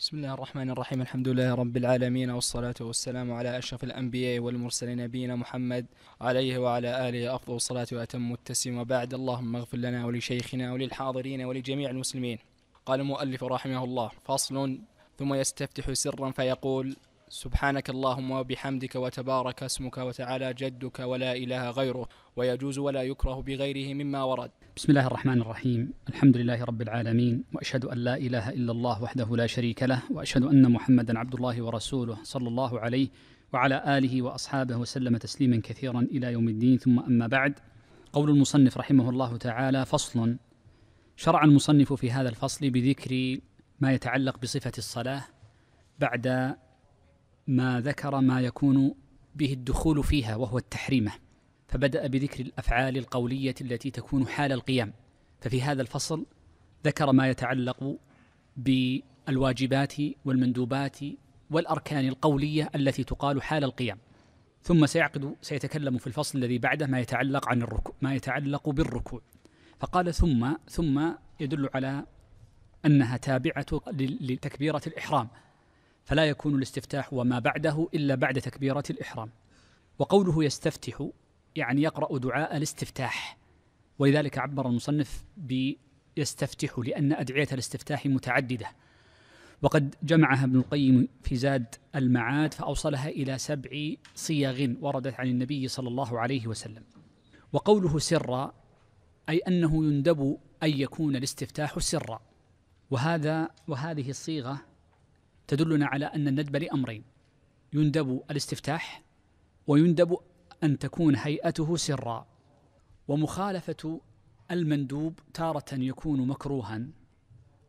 بسم الله الرحمن الرحيم الحمد لله رب العالمين والصلاة والسلام على أشرف الأنبياء والمرسلين نبينا محمد عليه وعلى آله أفضل الصلاة وأتم التسليم وبعد اللهم اغفر لنا ولشيخنا وللحاضرين ولجميع المسلمين قال المؤلف رحمه الله فصل ثم يستفتح سرا فيقول سبحانك اللهم وبحمدك وتبارك اسمك وتعالى جدك ولا إله غيره ويجوز ولا يكره بغيره مما ورد بسم الله الرحمن الرحيم الحمد لله رب العالمين وأشهد أن لا إله إلا الله وحده لا شريك له وأشهد أن محمدا عبد الله ورسوله صلى الله عليه وعلى آله وأصحابه وسلم تسليما كثيرا إلى يوم الدين ثم أما بعد قول المصنف رحمه الله تعالى فصل شرع المصنف في هذا الفصل بذكر ما يتعلق بصفة الصلاة بعد ما ذكر ما يكون به الدخول فيها وهو التحريمه فبدا بذكر الافعال القوليه التي تكون حال القيام ففي هذا الفصل ذكر ما يتعلق بالواجبات والمندوبات والاركان القوليه التي تقال حال القيام ثم سيعقد سيتكلم في الفصل الذي بعده ما يتعلق عن الركوع ما يتعلق بالركوع فقال ثم ثم يدل على انها تابعه لتكبيره الاحرام فلا يكون الاستفتاح وما بعده إلا بعد تكبيرة الإحرام وقوله يستفتح يعني يقرأ دعاء الاستفتاح ولذلك عبر المصنف بيستفتح لأن أدعية الاستفتاح متعددة وقد جمعها ابن القيم في زاد المعاد فأوصلها إلى سبع صيغ وردت عن النبي صلى الله عليه وسلم وقوله سرا أي أنه يندب أن يكون الاستفتاح سرا وهذا وهذه الصيغة تدلنا على أن الندب لأمرين يندب الاستفتاح ويندب أن تكون هيئته سرا ومخالفة المندوب تارة يكون مكروها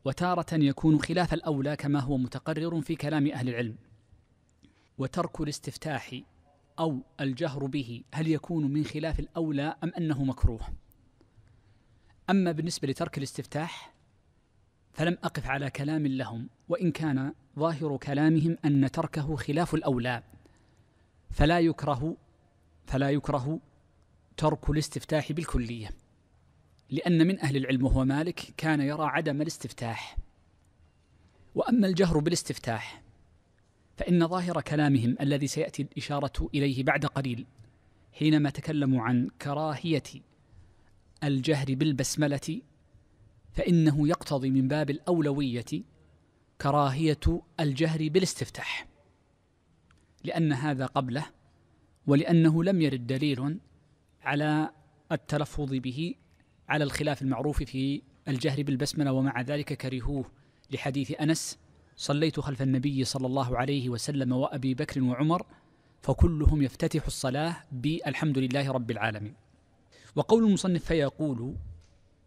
وتارة يكون خلاف الأولى كما هو متقرر في كلام أهل العلم وترك الاستفتاح أو الجهر به هل يكون من خلاف الأولى أم أنه مكروه أما بالنسبة لترك الاستفتاح فلم أقف على كلام لهم وإن كان ظاهر كلامهم أن تركه خلاف الأولى فلا يكره فلا يكره ترك الاستفتاح بالكلية لأن من أهل العلم وهو مالك كان يرى عدم الاستفتاح وأما الجهر بالاستفتاح فإن ظاهر كلامهم الذي سيأتي الإشارة إليه بعد قليل حينما تكلموا عن كراهية الجهر بالبسملة فإنه يقتضي من باب الأولوية كراهية الجهر بالاستفتاح لأن هذا قبله ولأنه لم يرد دليل على التلفظ به على الخلاف المعروف في الجهر بالبسملة ومع ذلك كرهوه لحديث أنس صليت خلف النبي صلى الله عليه وسلم وأبي بكر وعمر فكلهم يفتتح الصلاة بالحمد لله رب العالمين وقول المصنف فيقول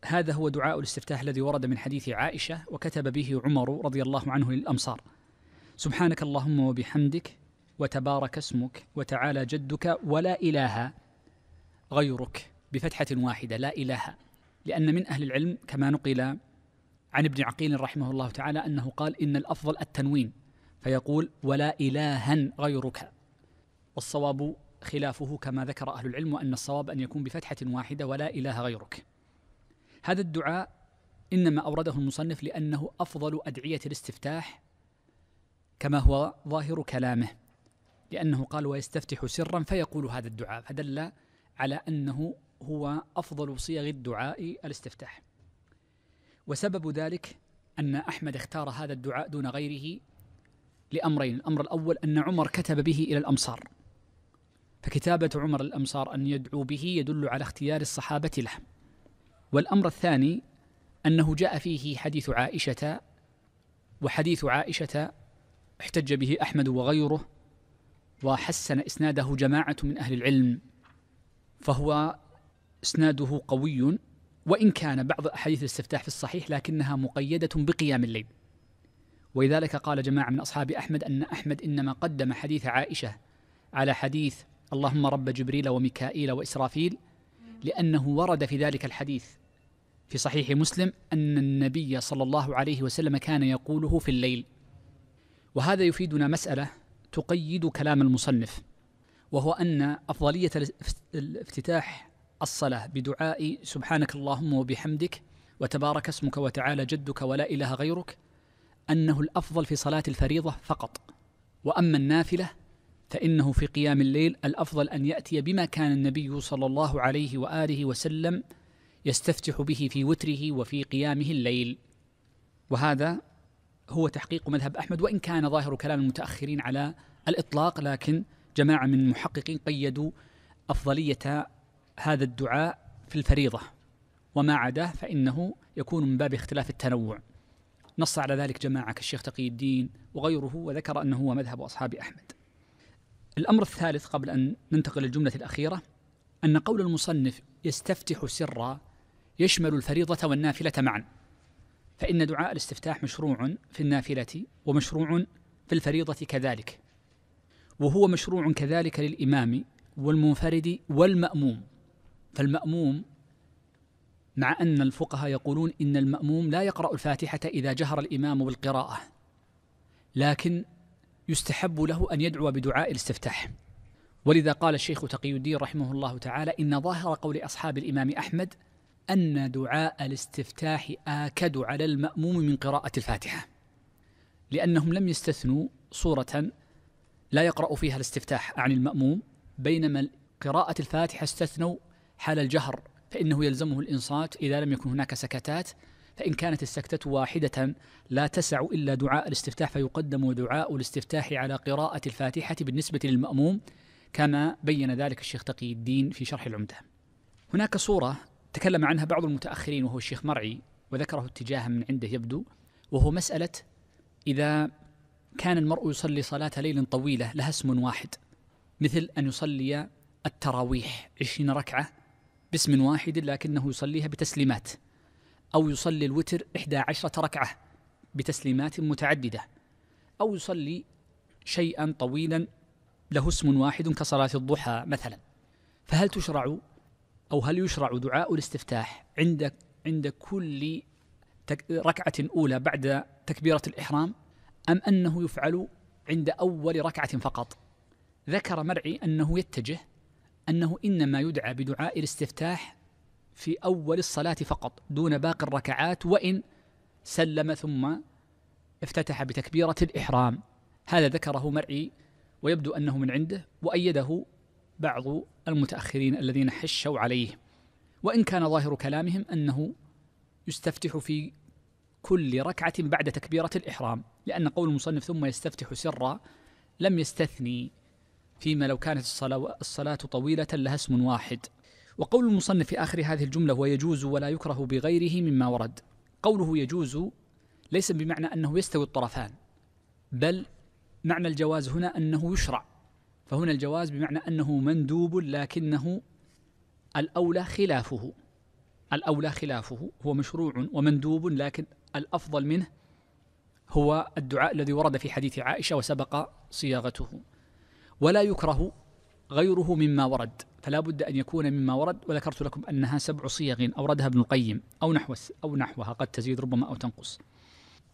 هذا هو دعاء الاستفتاح الذي ورد من حديث عائشه وكتب به عمر رضي الله عنه للامصار سبحانك اللهم وبحمدك وتبارك اسمك وتعالى جدك ولا اله غيرك بفتحه واحده لا اله لان من اهل العلم كما نقل عن ابن عقيل رحمه الله تعالى انه قال ان الافضل التنوين فيقول ولا الها غيرك والصواب خلافه كما ذكر اهل العلم وان الصواب ان يكون بفتحه واحده ولا اله غيرك هذا الدعاء إنما أورده المصنف لأنه أفضل أدعية الاستفتاح كما هو ظاهر كلامه لأنه قال ويستفتح سرا فيقول هذا الدعاء فدل على أنه هو أفضل صيغ الدعاء الاستفتاح وسبب ذلك أن أحمد اختار هذا الدعاء دون غيره لأمرين الأمر الأول أن عمر كتب به إلى الأمصار فكتابة عمر الأمصار أن يدعو به يدل على اختيار الصحابة له والأمر الثاني أنه جاء فيه حديث عائشة وحديث عائشة احتج به أحمد وغيره وحسن إسناده جماعة من أهل العلم فهو إسناده قوي وإن كان بعض أحاديث الاستفتاح في الصحيح لكنها مقيدة بقيام الليل ولذلك قال جماعة من أصحاب أحمد أن أحمد إنما قدم حديث عائشة على حديث اللهم رب جبريل وميكائيل وإسرافيل لأنه ورد في ذلك الحديث في صحيح مسلم أن النبي صلى الله عليه وسلم كان يقوله في الليل وهذا يفيدنا مسألة تقيد كلام المصنف وهو أن أفضلية الافتتاح الصلاة بدعاء سبحانك اللهم وبحمدك وتبارك اسمك وتعالى جدك ولا إله غيرك أنه الأفضل في صلاة الفريضة فقط وأما النافلة فإنه في قيام الليل الأفضل أن يأتي بما كان النبي صلى الله عليه وآله وسلم يستفتح به في وتره وفي قيامه الليل وهذا هو تحقيق مذهب احمد وان كان ظاهر كلام المتاخرين على الاطلاق لكن جماعه من المحققين قيدوا افضليه هذا الدعاء في الفريضه وما عداه فانه يكون من باب اختلاف التنوع نص على ذلك جماعه كالشيخ تقي الدين وغيره وذكر انه هو مذهب اصحاب احمد الامر الثالث قبل ان ننتقل للجمله الاخيره ان قول المصنف يستفتح سرا يشمل الفريضة والنافلة معا فإن دعاء الاستفتاح مشروع في النافلة ومشروع في الفريضة كذلك وهو مشروع كذلك للإمام والمنفرد والمأموم فالمأموم مع أن الفقهاء يقولون إن المأموم لا يقرأ الفاتحة إذا جهر الإمام بالقراءة لكن يستحب له أن يدعو بدعاء الاستفتاح ولذا قال الشيخ تقي الدين رحمه الله تعالى إن ظاهر قول أصحاب الإمام أحمد أن دعاء الاستفتاح آكد على المأموم من قراءة الفاتحة لأنهم لم يستثنوا صورة لا يقرأ فيها الاستفتاح عن المأموم بينما قراءة الفاتحة استثنوا حال الجهر فإنه يلزمه الإنصات إذا لم يكن هناك سكتات فإن كانت السكتة واحدة لا تسع إلا دعاء الاستفتاح فيقدم دعاء الاستفتاح على قراءة الفاتحة بالنسبة للمأموم كما بين ذلك الشيخ تقي الدين في شرح العمدة هناك صورة تكلم عنها بعض المتاخرين وهو الشيخ مرعي وذكره اتجاها من عنده يبدو وهو مساله اذا كان المرء يصلي صلاه ليل طويله لها اسم واحد مثل ان يصلي التراويح عشرين ركعه باسم واحد لكنه يصليها بتسليمات أو يصلي الوتر إحدى عشرة ركعة بتسليمات متعددة أو يصلي شيئا طويلا له اسم واحد كصلاة الضحى مثلا فهل تشرع أو هل يشرع دعاء الاستفتاح عند عند كل ركعة أولى بعد تكبيرة الإحرام أم أنه يفعل عند أول ركعة فقط ذكر مرعي أنه يتجه أنه إنما يدعى بدعاء الاستفتاح في أول الصلاة فقط دون باقي الركعات وإن سلم ثم افتتح بتكبيرة الإحرام هذا ذكره مرعي ويبدو أنه من عنده وأيده بعض المتأخرين الذين حشوا عليه وإن كان ظاهر كلامهم أنه يستفتح في كل ركعة بعد تكبيرة الإحرام لأن قول المصنف ثم يستفتح سرا لم يستثني فيما لو كانت الصلاة طويلة لها اسم واحد وقول المصنف في آخر هذه الجملة ويجوز ولا يكره بغيره مما ورد قوله يجوز ليس بمعنى أنه يستوي الطرفان بل معنى الجواز هنا أنه يشرع فهنا الجواز بمعنى أنه مندوب لكنه الأولى خلافه الأولى خلافه هو مشروع ومندوب لكن الأفضل منه هو الدعاء الذي ورد في حديث عائشة وسبق صياغته ولا يكره غيره مما ورد فلا بد أن يكون مما ورد وذكرت لكم أنها سبع صيغ أوردها ابن القيم أو نحو أو نحوها قد تزيد ربما أو تنقص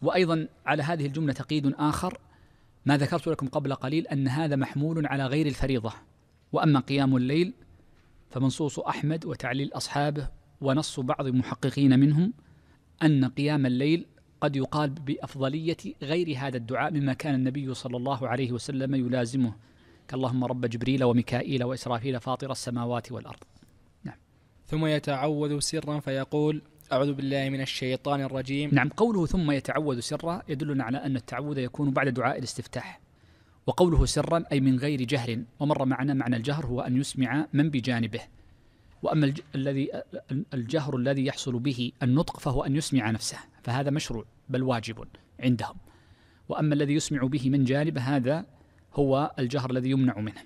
وأيضا على هذه الجملة تقييد آخر ما ذكرت لكم قبل قليل أن هذا محمول على غير الفريضة وأما قيام الليل فمنصوص أحمد وتعليل أصحابه ونص بعض المحققين منهم أن قيام الليل قد يقال بأفضلية غير هذا الدعاء مما كان النبي صلى الله عليه وسلم يلازمه كاللهم رب جبريل وميكائيل وإسرافيل فاطر السماوات والأرض نعم ثم يتعوذ سرا فيقول أعوذ بالله من الشيطان الرجيم نعم قوله ثم يتعوذ سرا يدلنا على أن التعوذ يكون بعد دعاء الاستفتاح وقوله سرا أي من غير جهر ومر معنا معنى الجهر هو أن يسمع من بجانبه وأما الج... الذي الجهر الذي يحصل به النطق فهو أن يسمع نفسه فهذا مشروع بل واجب عندهم وأما الذي يسمع به من جانب هذا هو الجهر الذي يمنع منه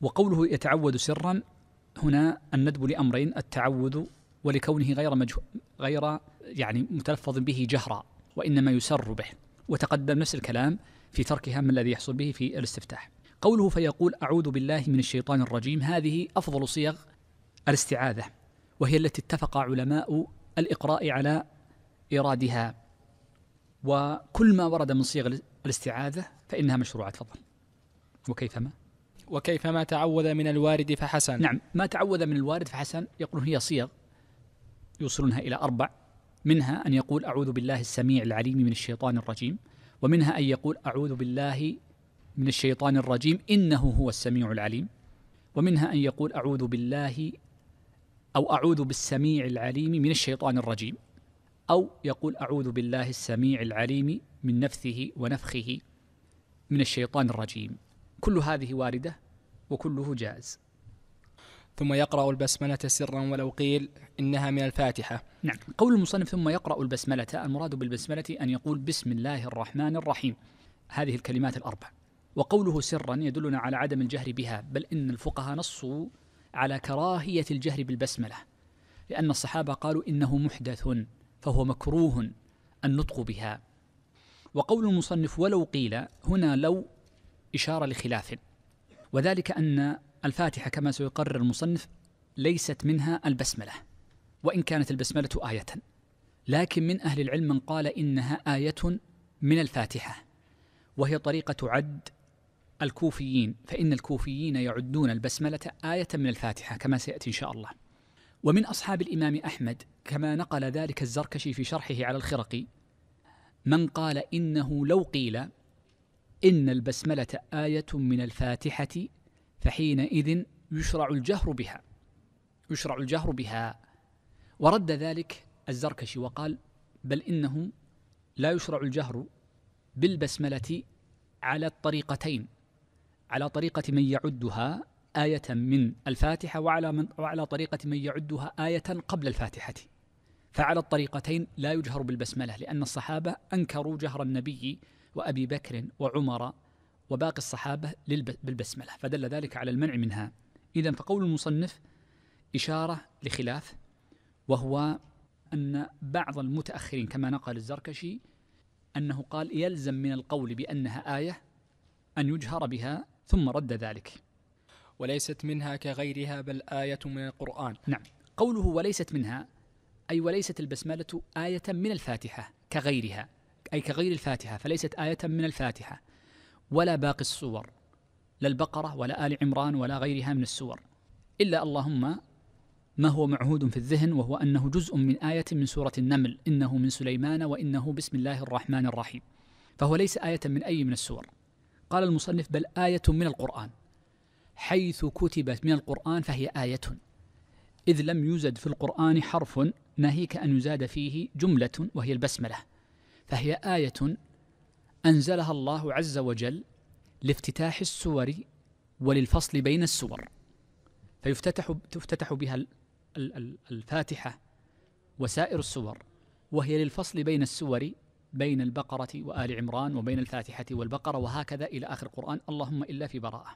وقوله يتعوذ سرا هنا الندب لأمرين التعوذ ولكونه غير مجهو غير يعني متلفظ به جهرا وإنما يسر به وتقدم نفس الكلام في تركها من الذي يحصل به في الاستفتاح قوله فيقول أعوذ بالله من الشيطان الرجيم هذه أفضل صيغ الاستعاذة وهي التي اتفق علماء الإقراء على إيرادها وكل ما ورد من صيغ الاستعاذة فإنها مشروعة تفضل وكيفما وكيفما تعوذ من الوارد فحسن نعم ما تعوذ من الوارد فحسن يقول هي صيغ يوصلونها إلى أربع منها أن يقول أعوذ بالله السميع العليم من الشيطان الرجيم ومنها أن يقول أعوذ بالله من الشيطان الرجيم إنه هو السميع العليم ومنها أن يقول أعوذ بالله أو أعوذ بالسميع العليم من الشيطان الرجيم أو يقول أعوذ بالله السميع العليم من نفثه ونفخه من الشيطان الرجيم كل هذه واردة وكله جائز ثم يقرأ البسملة سرا ولو قيل إنها من الفاتحة نعم قول المصنف ثم يقرأ البسملة المراد بالبسملة أن يقول بسم الله الرحمن الرحيم هذه الكلمات الأربع وقوله سرا يدلنا على عدم الجهر بها بل إن الفقهاء نصوا على كراهية الجهر بالبسملة لأن الصحابة قالوا إنه محدث فهو مكروه النطق بها وقول المصنف ولو قيل هنا لو إشارة لخلاف وذلك أن الفاتحة كما سيقرر المصنف ليست منها البسملة وإن كانت البسملة آية لكن من أهل العلم من قال إنها آية من الفاتحة وهي طريقة عد الكوفيين فإن الكوفيين يعدون البسملة آية من الفاتحة كما سيأتي إن شاء الله ومن أصحاب الإمام أحمد كما نقل ذلك الزركشي في شرحه على الخرقي من قال إنه لو قيل إن البسملة آية من الفاتحة فحينئذ يشرع الجهر بها يشرع الجهر بها ورد ذلك الزركشي وقال بل إنه لا يشرع الجهر بالبسملة على الطريقتين على طريقة من يعدها آية من الفاتحة وعلى من وعلى طريقة من يعدها آية قبل الفاتحة فعلى الطريقتين لا يجهر بالبسملة لأن الصحابة أنكروا جهر النبي وأبي بكر وعمر وباقي الصحابة بالبسملة فدل ذلك على المنع منها إذا فقول المصنف إشارة لخلاف وهو أن بعض المتأخرين كما نقل الزركشي أنه قال يلزم من القول بأنها آية أن يجهر بها ثم رد ذلك وليست منها كغيرها بل آية من القرآن نعم قوله وليست منها أي وليست البسملة آية من الفاتحة كغيرها أي كغير الفاتحة فليست آية من الفاتحة ولا باقي السور لا البقرة ولا آل عمران ولا غيرها من السور إلا اللهم ما هو معهود في الذهن وهو أنه جزء من آية من سورة النمل إنه من سليمان وإنه بسم الله الرحمن الرحيم فهو ليس آية من أي من السور قال المصنف بل آية من القرآن حيث كتبت من القرآن فهي آية إذ لم يزد في القرآن حرف ناهيك أن يزاد فيه جملة وهي البسملة فهي آية أنزلها الله عز وجل لافتتاح السور وللفصل بين السور فيفتتح تفتتح بها الفاتحة وسائر السور وهي للفصل بين السور بين البقرة وآل عمران وبين الفاتحة والبقرة وهكذا إلى آخر القرآن اللهم إلا في براءة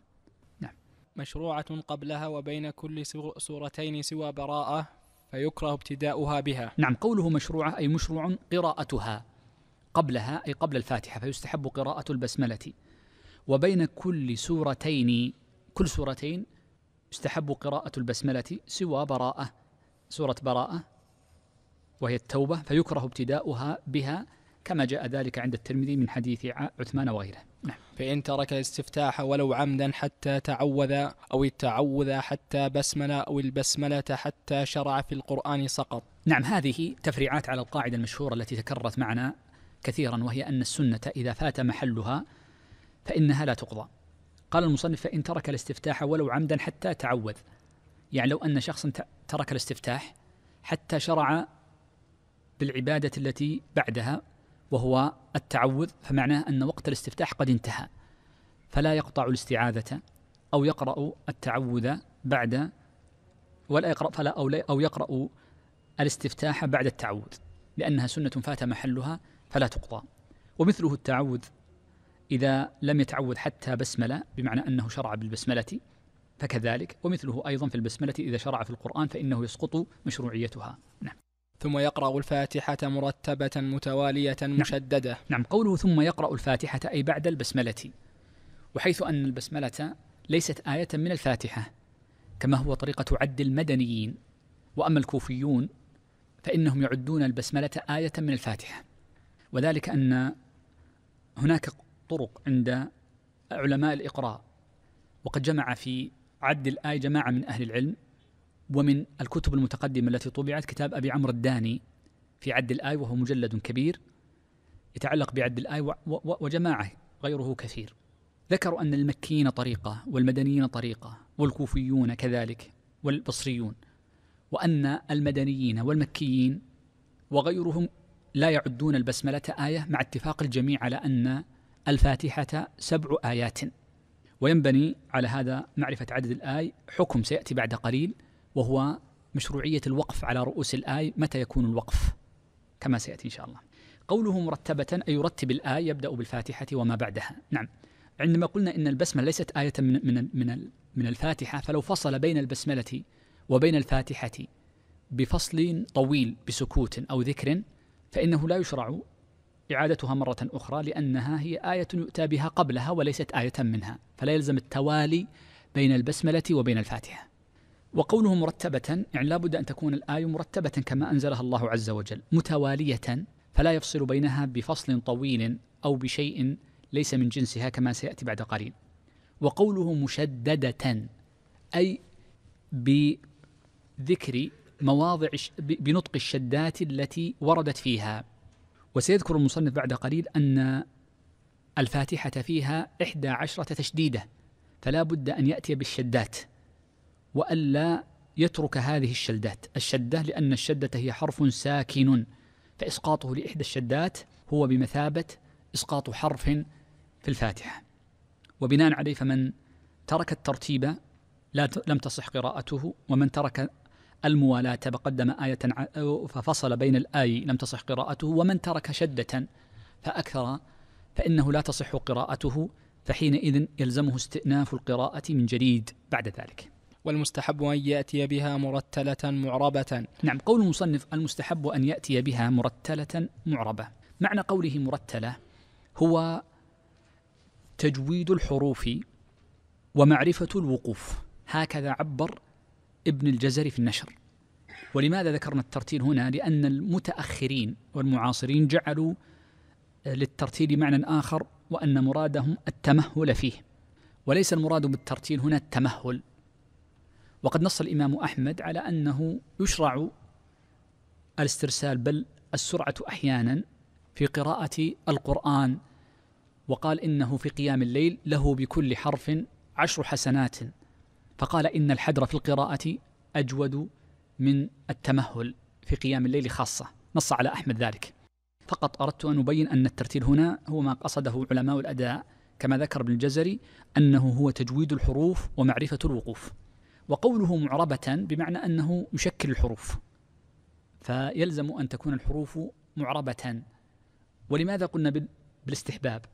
نعم مشروعة قبلها وبين كل سورتين سوى براءة فيكره ابتداؤها بها نعم قوله مشروعة أي مشروع قراءتها قبلها أي قبل الفاتحة فيستحب قراءة البسملة وبين كل سورتين كل سورتين يستحب قراءة البسملة سوى براءة سورة براءة وهي التوبة فيكره ابتداؤها بها كما جاء ذلك عند الترمذي من حديث عثمان وغيره نعم. فإن ترك الاستفتاح ولو عمدا حتى تعوذ أو التعوذ حتى بسملة أو البسملة حتى شرع في القرآن سقط نعم هذه تفريعات على القاعدة المشهورة التي تكررت معنا كثيرا وهي أن السنة إذا فات محلها فإنها لا تقضى قال المصنف فإن ترك الاستفتاح ولو عمدا حتى تعوذ يعني لو أن شخصا ترك الاستفتاح حتى شرع بالعبادة التي بعدها وهو التعوذ فمعناه أن وقت الاستفتاح قد انتهى فلا يقطع الاستعاذة أو يقرأ التعوذ بعد ولا يقرأ فلا أو, أو يقرأ الاستفتاح بعد التعوذ لأنها سنة فات محلها فلا تقضى ومثله التعوذ إذا لم يتعوذ حتى بسملة بمعنى أنه شرع بالبسملة فكذلك ومثله أيضا في البسملة إذا شرع في القرآن فإنه يسقط مشروعيتها نعم ثم يقرأ الفاتحة مرتبة متوالية نعم. مشددة نعم قوله ثم يقرأ الفاتحة أي بعد البسملة وحيث أن البسملة ليست آية من الفاتحة كما هو طريقة عد المدنيين وأما الكوفيون فإنهم يعدون البسملة آية من الفاتحة وذلك أن هناك طرق عند علماء الإقراء وقد جمع في عد الآية جماعة من أهل العلم ومن الكتب المتقدمة التي طبعت كتاب أبي عمرو الداني في عد الآية وهو مجلد كبير يتعلق بعد الآية وجماعة غيره كثير ذكروا أن المكيين طريقة والمدنيين طريقة والكوفيون كذلك والبصريون وأن المدنيين والمكيين وغيرهم لا يعدون البسملة آية مع اتفاق الجميع على أن الفاتحة سبع آيات وينبني على هذا معرفة عدد الآي حكم سيأتي بعد قليل وهو مشروعية الوقف على رؤوس الآي متى يكون الوقف كما سيأتي إن شاء الله قوله مرتبة أي يرتب الآي يبدأ بالفاتحة وما بعدها نعم عندما قلنا إن البسملة ليست آية من, من, من, من الفاتحة فلو فصل بين البسملة وبين الفاتحة بفصل طويل بسكوت أو ذكر فإنه لا يشرع إعادتها مرة أخرى لأنها هي آية يؤتى بها قبلها وليست آية منها فلا يلزم التوالي بين البسملة وبين الفاتحة وقوله مرتبة يعني لابد أن تكون الآية مرتبة كما أنزلها الله عز وجل متوالية فلا يفصل بينها بفصل طويل أو بشيء ليس من جنسها كما سيأتي بعد قليل وقوله مشددة أي بذكر مواضع بنطق الشدات التي وردت فيها وسيذكر المصنف بعد قليل أن الفاتحة فيها إحدى عشرة تشديدة فلا بد أن يأتي بالشدات وألا يترك هذه الشدات الشدة لأن الشدة هي حرف ساكن فإسقاطه لإحدى الشدات هو بمثابة إسقاط حرف في الفاتحة وبناء عليه فمن ترك الترتيب لا لم تصح قراءته ومن ترك الموالاة فقدم آية ففصل بين الآي لم تصح قراءته ومن ترك شدة فأكثر فإنه لا تصح قراءته فحينئذ يلزمه استئناف القراءة من جديد بعد ذلك والمستحب أن يأتي بها مرتلة معربة نعم قول المصنف المستحب أن يأتي بها مرتلة معربة معنى قوله مرتلة هو تجويد الحروف ومعرفة الوقوف هكذا عبر ابن الجزري في النشر ولماذا ذكرنا الترتيل هنا لأن المتأخرين والمعاصرين جعلوا آه، للترتيل معنى آخر وأن مرادهم التمهل فيه وليس المراد بالترتيل هنا التمهل وقد نص الإمام أحمد على أنه يشرع الاسترسال بل السرعة أحيانا في قراءة القرآن وقال إنه في قيام الليل له بكل حرف عشر حسنات فقال إن الحدر في القراءة أجود من التمهل في قيام الليل خاصة نص على أحمد ذلك فقط أردت أن أبين أن الترتيل هنا هو ما قصده علماء الأداء كما ذكر ابن الجزري أنه هو تجويد الحروف ومعرفة الوقوف وقوله معربة بمعنى أنه يشكل الحروف فيلزم أن تكون الحروف معربة ولماذا قلنا بالاستحباب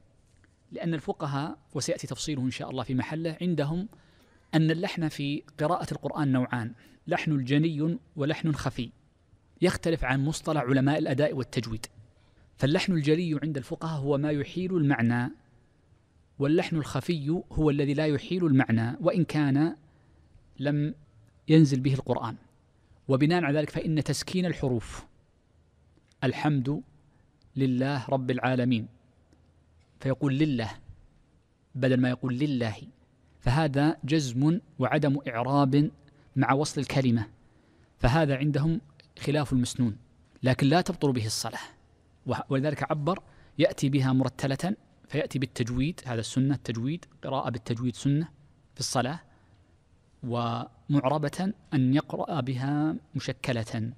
لأن الفقهاء وسيأتي تفصيله إن شاء الله في محله عندهم أن اللحن في قراءة القرآن نوعان لحن جني ولحن خفي يختلف عن مصطلح علماء الأداء والتجويد فاللحن الجلي عند الفقهاء هو ما يحيل المعنى واللحن الخفي هو الذي لا يحيل المعنى وإن كان لم ينزل به القرآن وبناء على ذلك فإن تسكين الحروف الحمد لله رب العالمين فيقول لله بدل ما يقول لله فهذا جزم وعدم إعراب مع وصل الكلمة فهذا عندهم خلاف المسنون لكن لا تبطل به الصلاة ولذلك عبر يأتي بها مرتلة فيأتي بالتجويد هذا السنة التجويد قراءة بالتجويد سنة في الصلاة ومعربة أن يقرأ بها مشكلة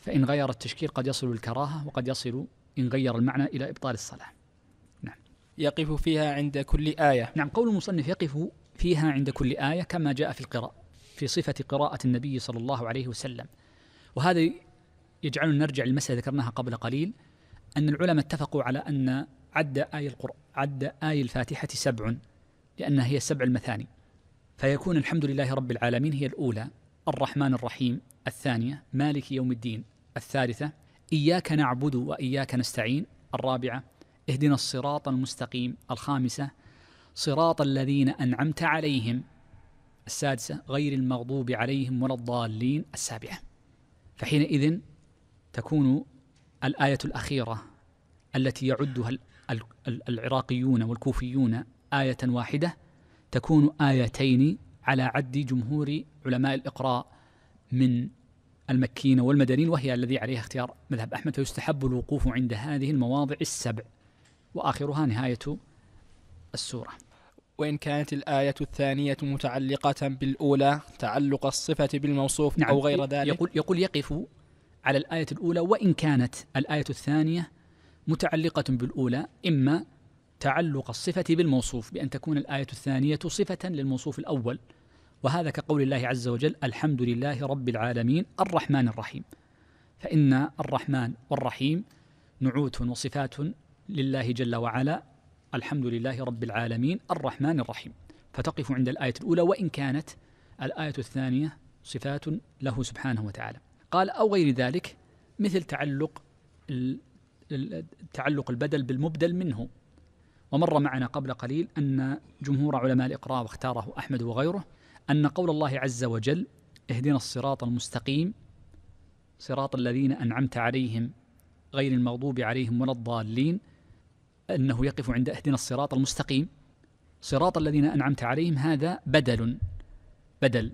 فإن غير التشكيل قد يصل الكراهة وقد يصل إن غير المعنى إلى إبطال الصلاة يقف فيها عند كل آية نعم قول المصنف يقف فيها عند كل آية كما جاء في القراءة في صفة قراءة النبي صلى الله عليه وسلم وهذا يجعلنا نرجع للمسألة ذكرناها قبل قليل أن العلماء اتفقوا على أن عد آي القرآن عد آي الفاتحة سبع لأنها هي السبع المثاني فيكون الحمد لله رب العالمين هي الأولى الرحمن الرحيم الثانية مالك يوم الدين الثالثة إياك نعبد وإياك نستعين الرابعة اهدنا الصراط المستقيم الخامسة صراط الذين أنعمت عليهم السادسة غير المغضوب عليهم ولا الضالين السابعة فحينئذ تكون الآية الأخيرة التي يعدها العراقيون والكوفيون آية واحدة تكون آيتين على عد جمهور علماء الإقراء من المكين والمدنيين وهي الذي عليها اختيار مذهب أحمد فيستحب الوقوف عند هذه المواضع السبع وآخرها نهاية السورة وإن كانت الآية الثانية متعلقة بالأولى تعلق الصفة بالموصوف نعم أو غير ذلك يقول, يقول يقف على الآية الأولى وإن كانت الآية الثانية متعلقة بالأولى إما تعلق الصفة بالموصوف بأن تكون الآية الثانية صفة للموصوف الأول وهذا كقول الله عز وجل الحمد لله رب العالمين الرحمن الرحيم فإن الرحمن والرحيم نعوت وصفات لله جل وعلا الحمد لله رب العالمين الرحمن الرحيم فتقف عند الآية الأولى وإن كانت الآية الثانية صفات له سبحانه وتعالى قال أو غير ذلك مثل تعلق تعلق البدل بالمبدل منه ومر معنا قبل قليل أن جمهور علماء الإقراء واختاره أحمد وغيره أن قول الله عز وجل اهدنا الصراط المستقيم صراط الذين أنعمت عليهم غير المغضوب عليهم ولا الضالين أنه يقف عند اهدنا الصراط المستقيم صراط الذين أنعمت عليهم هذا بدل بدل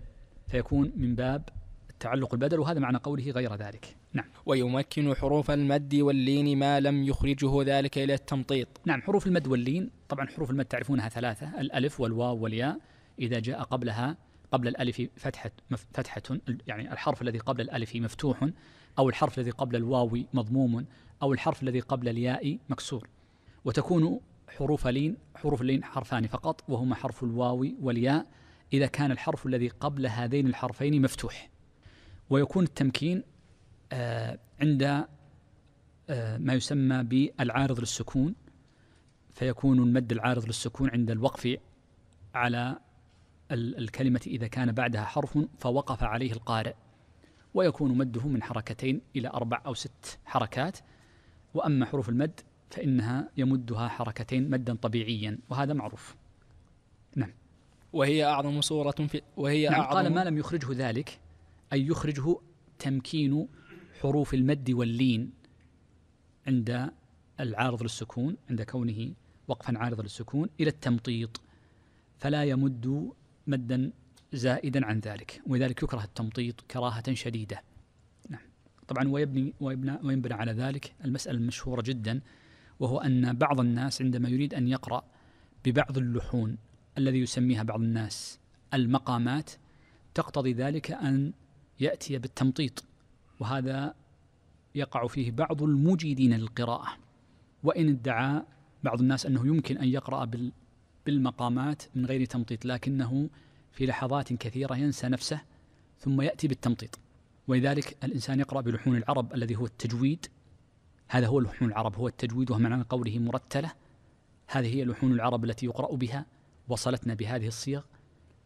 فيكون من باب التعلق البدل وهذا معنى قوله غير ذلك نعم ويمكن حروف المد واللين ما لم يخرجه ذلك إلى التمطيط نعم حروف المد واللين طبعا حروف المد تعرفونها ثلاثة الألف والواو والياء إذا جاء قبلها قبل الألف فتحة فتحة يعني الحرف الذي قبل الألف مفتوح أو الحرف الذي قبل الواو مضموم أو الحرف الذي قبل الياء مكسور وتكون حروف لين حروف اللين حرفان فقط وهما حرف الواو والياء إذا كان الحرف الذي قبل هذين الحرفين مفتوح ويكون التمكين آه، عند آه، ما يسمى بالعارض للسكون فيكون المد العارض للسكون عند الوقف على الكلمة إذا كان بعدها حرف فوقف عليه القارئ ويكون مده من حركتين إلى أربع أو ست حركات وأما حروف المد فإنها يمدها حركتين مدا طبيعيا وهذا معروف نعم وهي أعظم صورة في وهي نعم أعظم قال ما لم يخرجه ذلك أي يخرجه تمكين حروف المد واللين عند العارض للسكون عند كونه وقفا عارضا للسكون إلى التمطيط فلا يمد مدا زائدا عن ذلك ولذلك يكره التمطيط كراهة شديدة نعم طبعا ويبني ويبنى وينبنى على ذلك المسألة المشهورة جدا وهو أن بعض الناس عندما يريد أن يقرأ ببعض اللحون الذي يسميها بعض الناس المقامات تقتضي ذلك أن يأتي بالتمطيط وهذا يقع فيه بعض المجيدين للقراءة وإن ادعى بعض الناس أنه يمكن أن يقرأ بالمقامات من غير تمطيط لكنه في لحظات كثيرة ينسى نفسه ثم يأتي بالتمطيط ولذلك الإنسان يقرأ بلحون العرب الذي هو التجويد هذا هو لحون العرب هو التجويد وهم عن قوله مرتلة هذه هي لحون العرب التي يقرأ بها وصلتنا بهذه الصيغ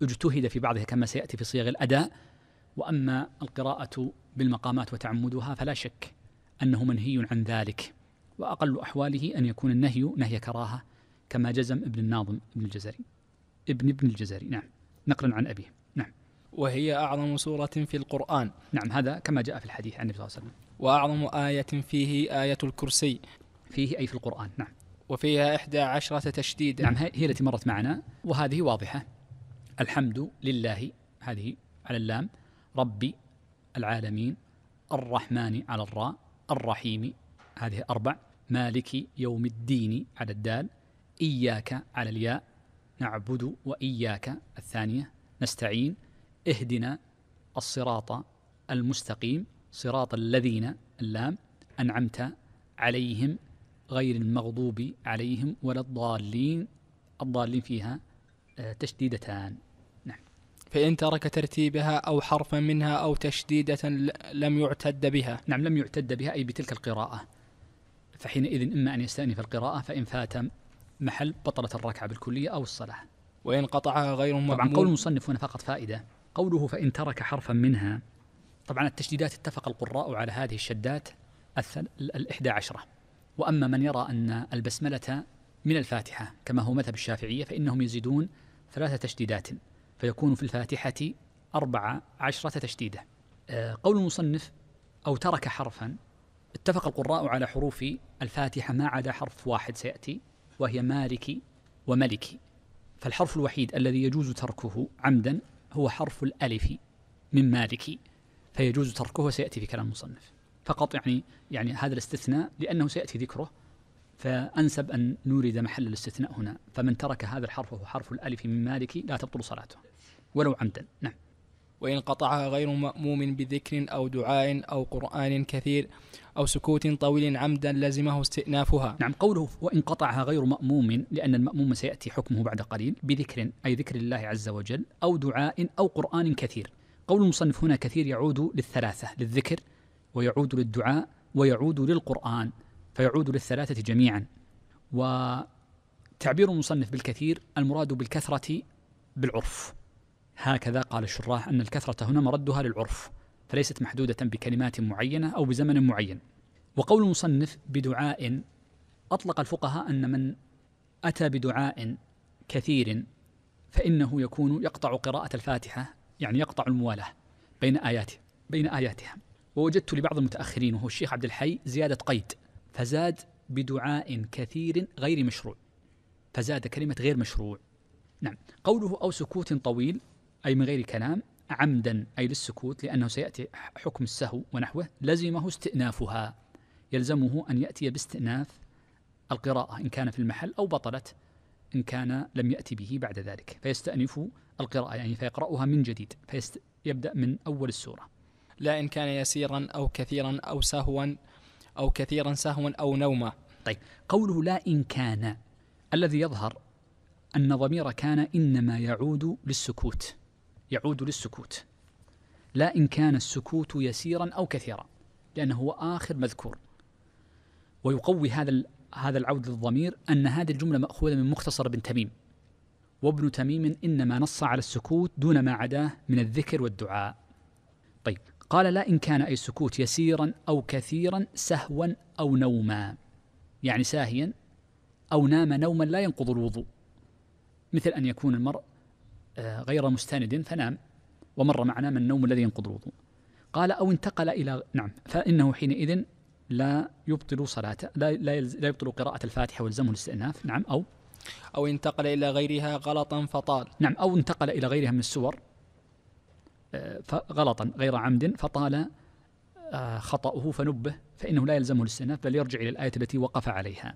اجتهد في بعضها كما سيأتي في صيغ الأداء وأما القراءة بالمقامات وتعمدها فلا شك أنه منهي عن ذلك وأقل أحواله أن يكون النهي نهي كراهة كما جزم ابن الناظم ابن الجزري ابن ابن الجزري نعم نقلا عن أبيه نعم وهي أعظم سورة في القرآن نعم هذا كما جاء في الحديث عن النبي صلى الله عليه وسلم وأعظم آية فيه آية الكرسي فيه أي في القرآن نعم وفيها إحدى عشرة تشديدا نعم هي التي مرت معنا وهذه واضحة الحمد لله هذه على اللام ربي العالمين الرحمن على الراء الرحيم هذه أربع مالك يوم الدين على الدال إياك على الياء نعبد وإياك الثانية نستعين اهدنا الصراط المستقيم صراط الذين اللام أنعمت عليهم غير المغضوب عليهم ولا الضالين الضالين فيها آه، تشديدتان نعم فإن ترك ترتيبها أو حرفا منها أو تشديدة لم يعتد بها نعم لم يعتد بها أي بتلك القراءة فحينئذ إما أن يستأنف القراءة فإن فات محل بطلت الركعة بالكلية أو الصلاة وإن قطعها غير مأمون طبعا قول المصنف هنا فقط فائدة قوله فإن ترك حرفا منها طبعا التشديدات اتفق القراء على هذه الشدات الإحدى عشرة وأما من يرى أن البسملة من الفاتحة كما هو مذهب الشافعية فإنهم يزيدون ثلاثة تشديدات فيكون في الفاتحة أربع عشرة تشديدة آه، قول المصنف أو ترك حرفا اتفق القراء على حروف الفاتحة ما عدا حرف واحد سيأتي وهي مالك وملك فالحرف الوحيد الذي يجوز تركه عمدا هو حرف الألف من مالك فيجوز تركه وسيأتي في كلام المصنف فقط يعني يعني هذا الاستثناء لأنه سيأتي ذكره فأنسب أن نورد محل الاستثناء هنا فمن ترك هذا الحرف وهو حرف الألف من مالك لا تبطل صلاته ولو عمدا نعم وإن قطعها غير مأموم بذكر أو دعاء أو قرآن كثير أو سكوت طويل عمدا لزمه استئنافها نعم قوله وإن قطعها غير مأموم لأن المأموم سيأتي حكمه بعد قليل بذكر أي ذكر الله عز وجل أو دعاء أو قرآن كثير قول المصنف هنا كثير يعود للثلاثة للذكر ويعود للدعاء ويعود للقرآن فيعود للثلاثة جميعا وتعبير المصنف بالكثير المراد بالكثرة بالعرف هكذا قال الشراح أن الكثرة هنا مردها للعرف فليست محدودة بكلمات معينة أو بزمن معين وقول المصنف بدعاء أطلق الفقهاء أن من أتى بدعاء كثير فإنه يكون يقطع قراءة الفاتحة يعني يقطع الموالاة بين آياته بين آياتها ووجدت لبعض المتأخرين وهو الشيخ عبد الحي زيادة قيد فزاد بدعاء كثير غير مشروع فزاد كلمة غير مشروع نعم قوله أو سكوت طويل أي من غير كلام عمدا أي للسكوت لأنه سيأتي حكم السهو ونحوه لزمه استئنافها يلزمه أن يأتي باستئناف القراءة إن كان في المحل أو بطلت إن كان لم يأتي به بعد ذلك فيستأنف القراءة يعني فيقرأها من جديد فيبدأ من أول السورة لا إن كان يسيرا أو كثيرا أو سهوا أو كثيرا سهوا أو نوما طيب قوله لا إن كان الذي يظهر أن ضمير كان إنما يعود للسكوت يعود للسكوت لا إن كان السكوت يسيرا أو كثيرا لأنه هو آخر مذكور ويقوي هذا هذا العود للضمير أن هذه الجملة مأخوذة من مختصر بن تميم وابن تميم إنما نص على السكوت دون ما عداه من الذكر والدعاء طيب قال لا إن كان أي سكوت يسيرا أو كثيرا سهوا أو نوما يعني ساهيا أو نام نوما لا ينقض الوضوء مثل أن يكون المرء آه، غير مستند فنام ومر معنا من النوم الذي ينقض الوضوء قال أو انتقل إلى نعم فإنه حينئذ لا يبطل صلاته لا لا, لا يبطل قراءة الفاتحة ويلزمه الاستئناف نعم أو أو انتقل إلى غيرها غلطا فطال نعم أو انتقل إلى غيرها من السور آه، غلطا غير عمد فطال آه، خطأه فنبه فإنه لا يلزمه الاستئناف بل يرجع إلى الآية التي وقف عليها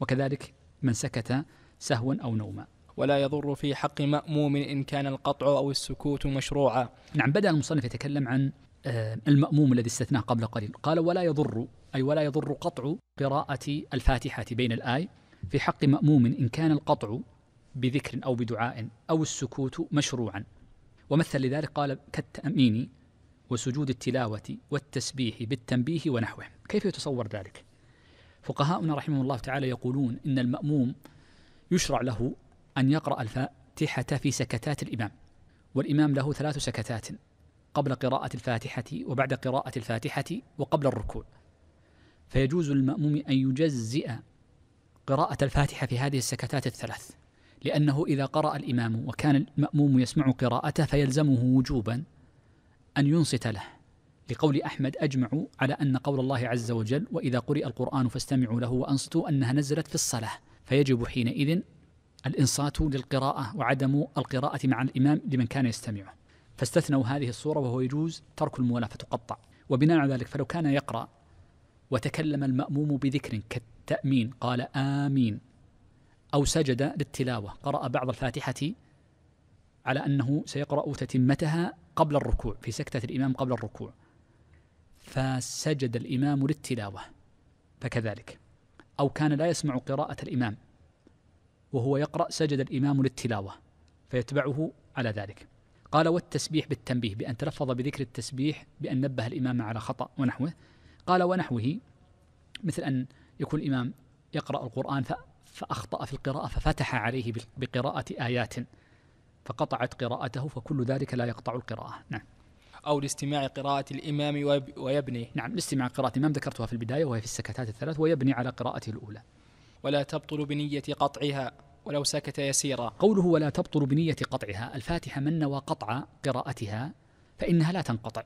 وكذلك من سكت سهوا أو نوما ولا يضر في حق مأموم إن كان القطع أو السكوت مشروعا نعم بدأ المصنف يتكلم عن آه، المأموم الذي استثناه قبل قليل قال ولا يضر أي ولا يضر قطع قراءة الفاتحة بين الآي في حق مأموم إن كان القطع بذكر أو بدعاء أو السكوت مشروعا ومثل لذلك قال كالتأمين وسجود التلاوة والتسبيح بالتنبيه ونحوه كيف يتصور ذلك؟ فقهاؤنا رحمهم الله تعالى يقولون إن المأموم يشرع له أن يقرأ الفاتحة في سكتات الإمام والإمام له ثلاث سكتات قبل قراءة الفاتحة وبعد قراءة الفاتحة وقبل الركوع فيجوز للمأموم أن يجزئ قراءة الفاتحة في هذه السكتات الثلاث لأنه إذا قرأ الإمام وكان المأموم يسمع قراءته فيلزمه وجوبا أن ينصت له لقول أحمد أجمعوا على أن قول الله عز وجل وإذا قرئ القرآن فاستمعوا له وأنصتوا أنها نزلت في الصلاة فيجب حينئذ الإنصات للقراءة وعدم القراءة مع الإمام لمن كان يستمعه فاستثنوا هذه الصورة وهو يجوز ترك الموالاة فتقطع وبناء على ذلك فلو كان يقرأ وتكلم المأموم بذكر كالتأمين قال آمين أو سجد للتلاوة قرأ بعض الفاتحة على أنه سيقرأ تتمتها قبل الركوع في سكتة الإمام قبل الركوع فسجد الإمام للتلاوة فكذلك أو كان لا يسمع قراءة الإمام وهو يقرأ سجد الإمام للتلاوة فيتبعه على ذلك قال والتسبيح بالتنبيه بأن تلفظ بذكر التسبيح بأن نبه الإمام على خطأ ونحوه قال ونحوه مثل أن يكون الإمام يقرأ القرآن فأخطأ في القراءة ففتح عليه بقراءة آيات فقطعت قراءته فكل ذلك لا يقطع القراءة نعم أو لاستماع قراءة الإمام ويبني نعم لاستماع قراءة الإمام ذكرتها في البداية وهي في السكتات الثلاث ويبني على قراءته الأولى ولا تبطل بنية قطعها ولو سكت يسيرا قوله ولا تبطل بنية قطعها الفاتحة من نوى قطع قراءتها فإنها لا تنقطع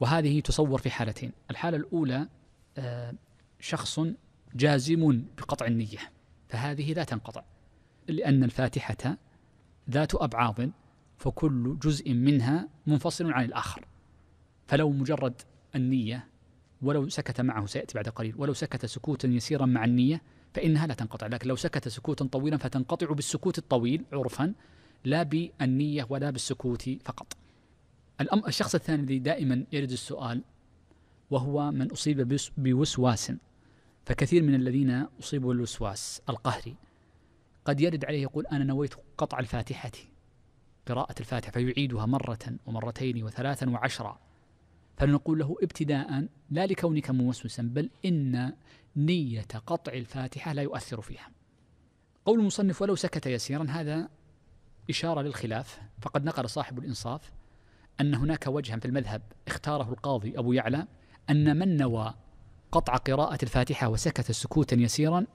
وهذه تصور في حالتين الحالة الأولى آه، شخص جازم بقطع النية فهذه لا تنقطع لأن الفاتحة ذات أبعاض فكل جزء منها منفصل عن الآخر فلو مجرد النية ولو سكت معه سيأتي بعد قليل ولو سكت سكوتا يسيرا مع النية فإنها لا تنقطع لكن لو سكت سكوتا طويلا فتنقطع بالسكوت الطويل عرفا لا بالنية ولا بالسكوت فقط الشخص الثاني الذي دائما يرد السؤال وهو من أصيب بوسواس فكثير من الذين أصيبوا بالوسواس القهري قد يرد عليه يقول أنا نويت قطع الفاتحة قراءة الفاتحة فيعيدها مرة ومرتين وثلاثا وعشرا فلنقول له ابتداء لا لكونك موسوسا بل إن نية قطع الفاتحة لا يؤثر فيها قول المصنف ولو سكت يسيرا هذا إشارة للخلاف فقد نقل صاحب الإنصاف أن هناك وجها في المذهب اختاره القاضي أبو يعلى أن من نوى قطع قراءة الفاتحة وسكت سكوتا يسيرا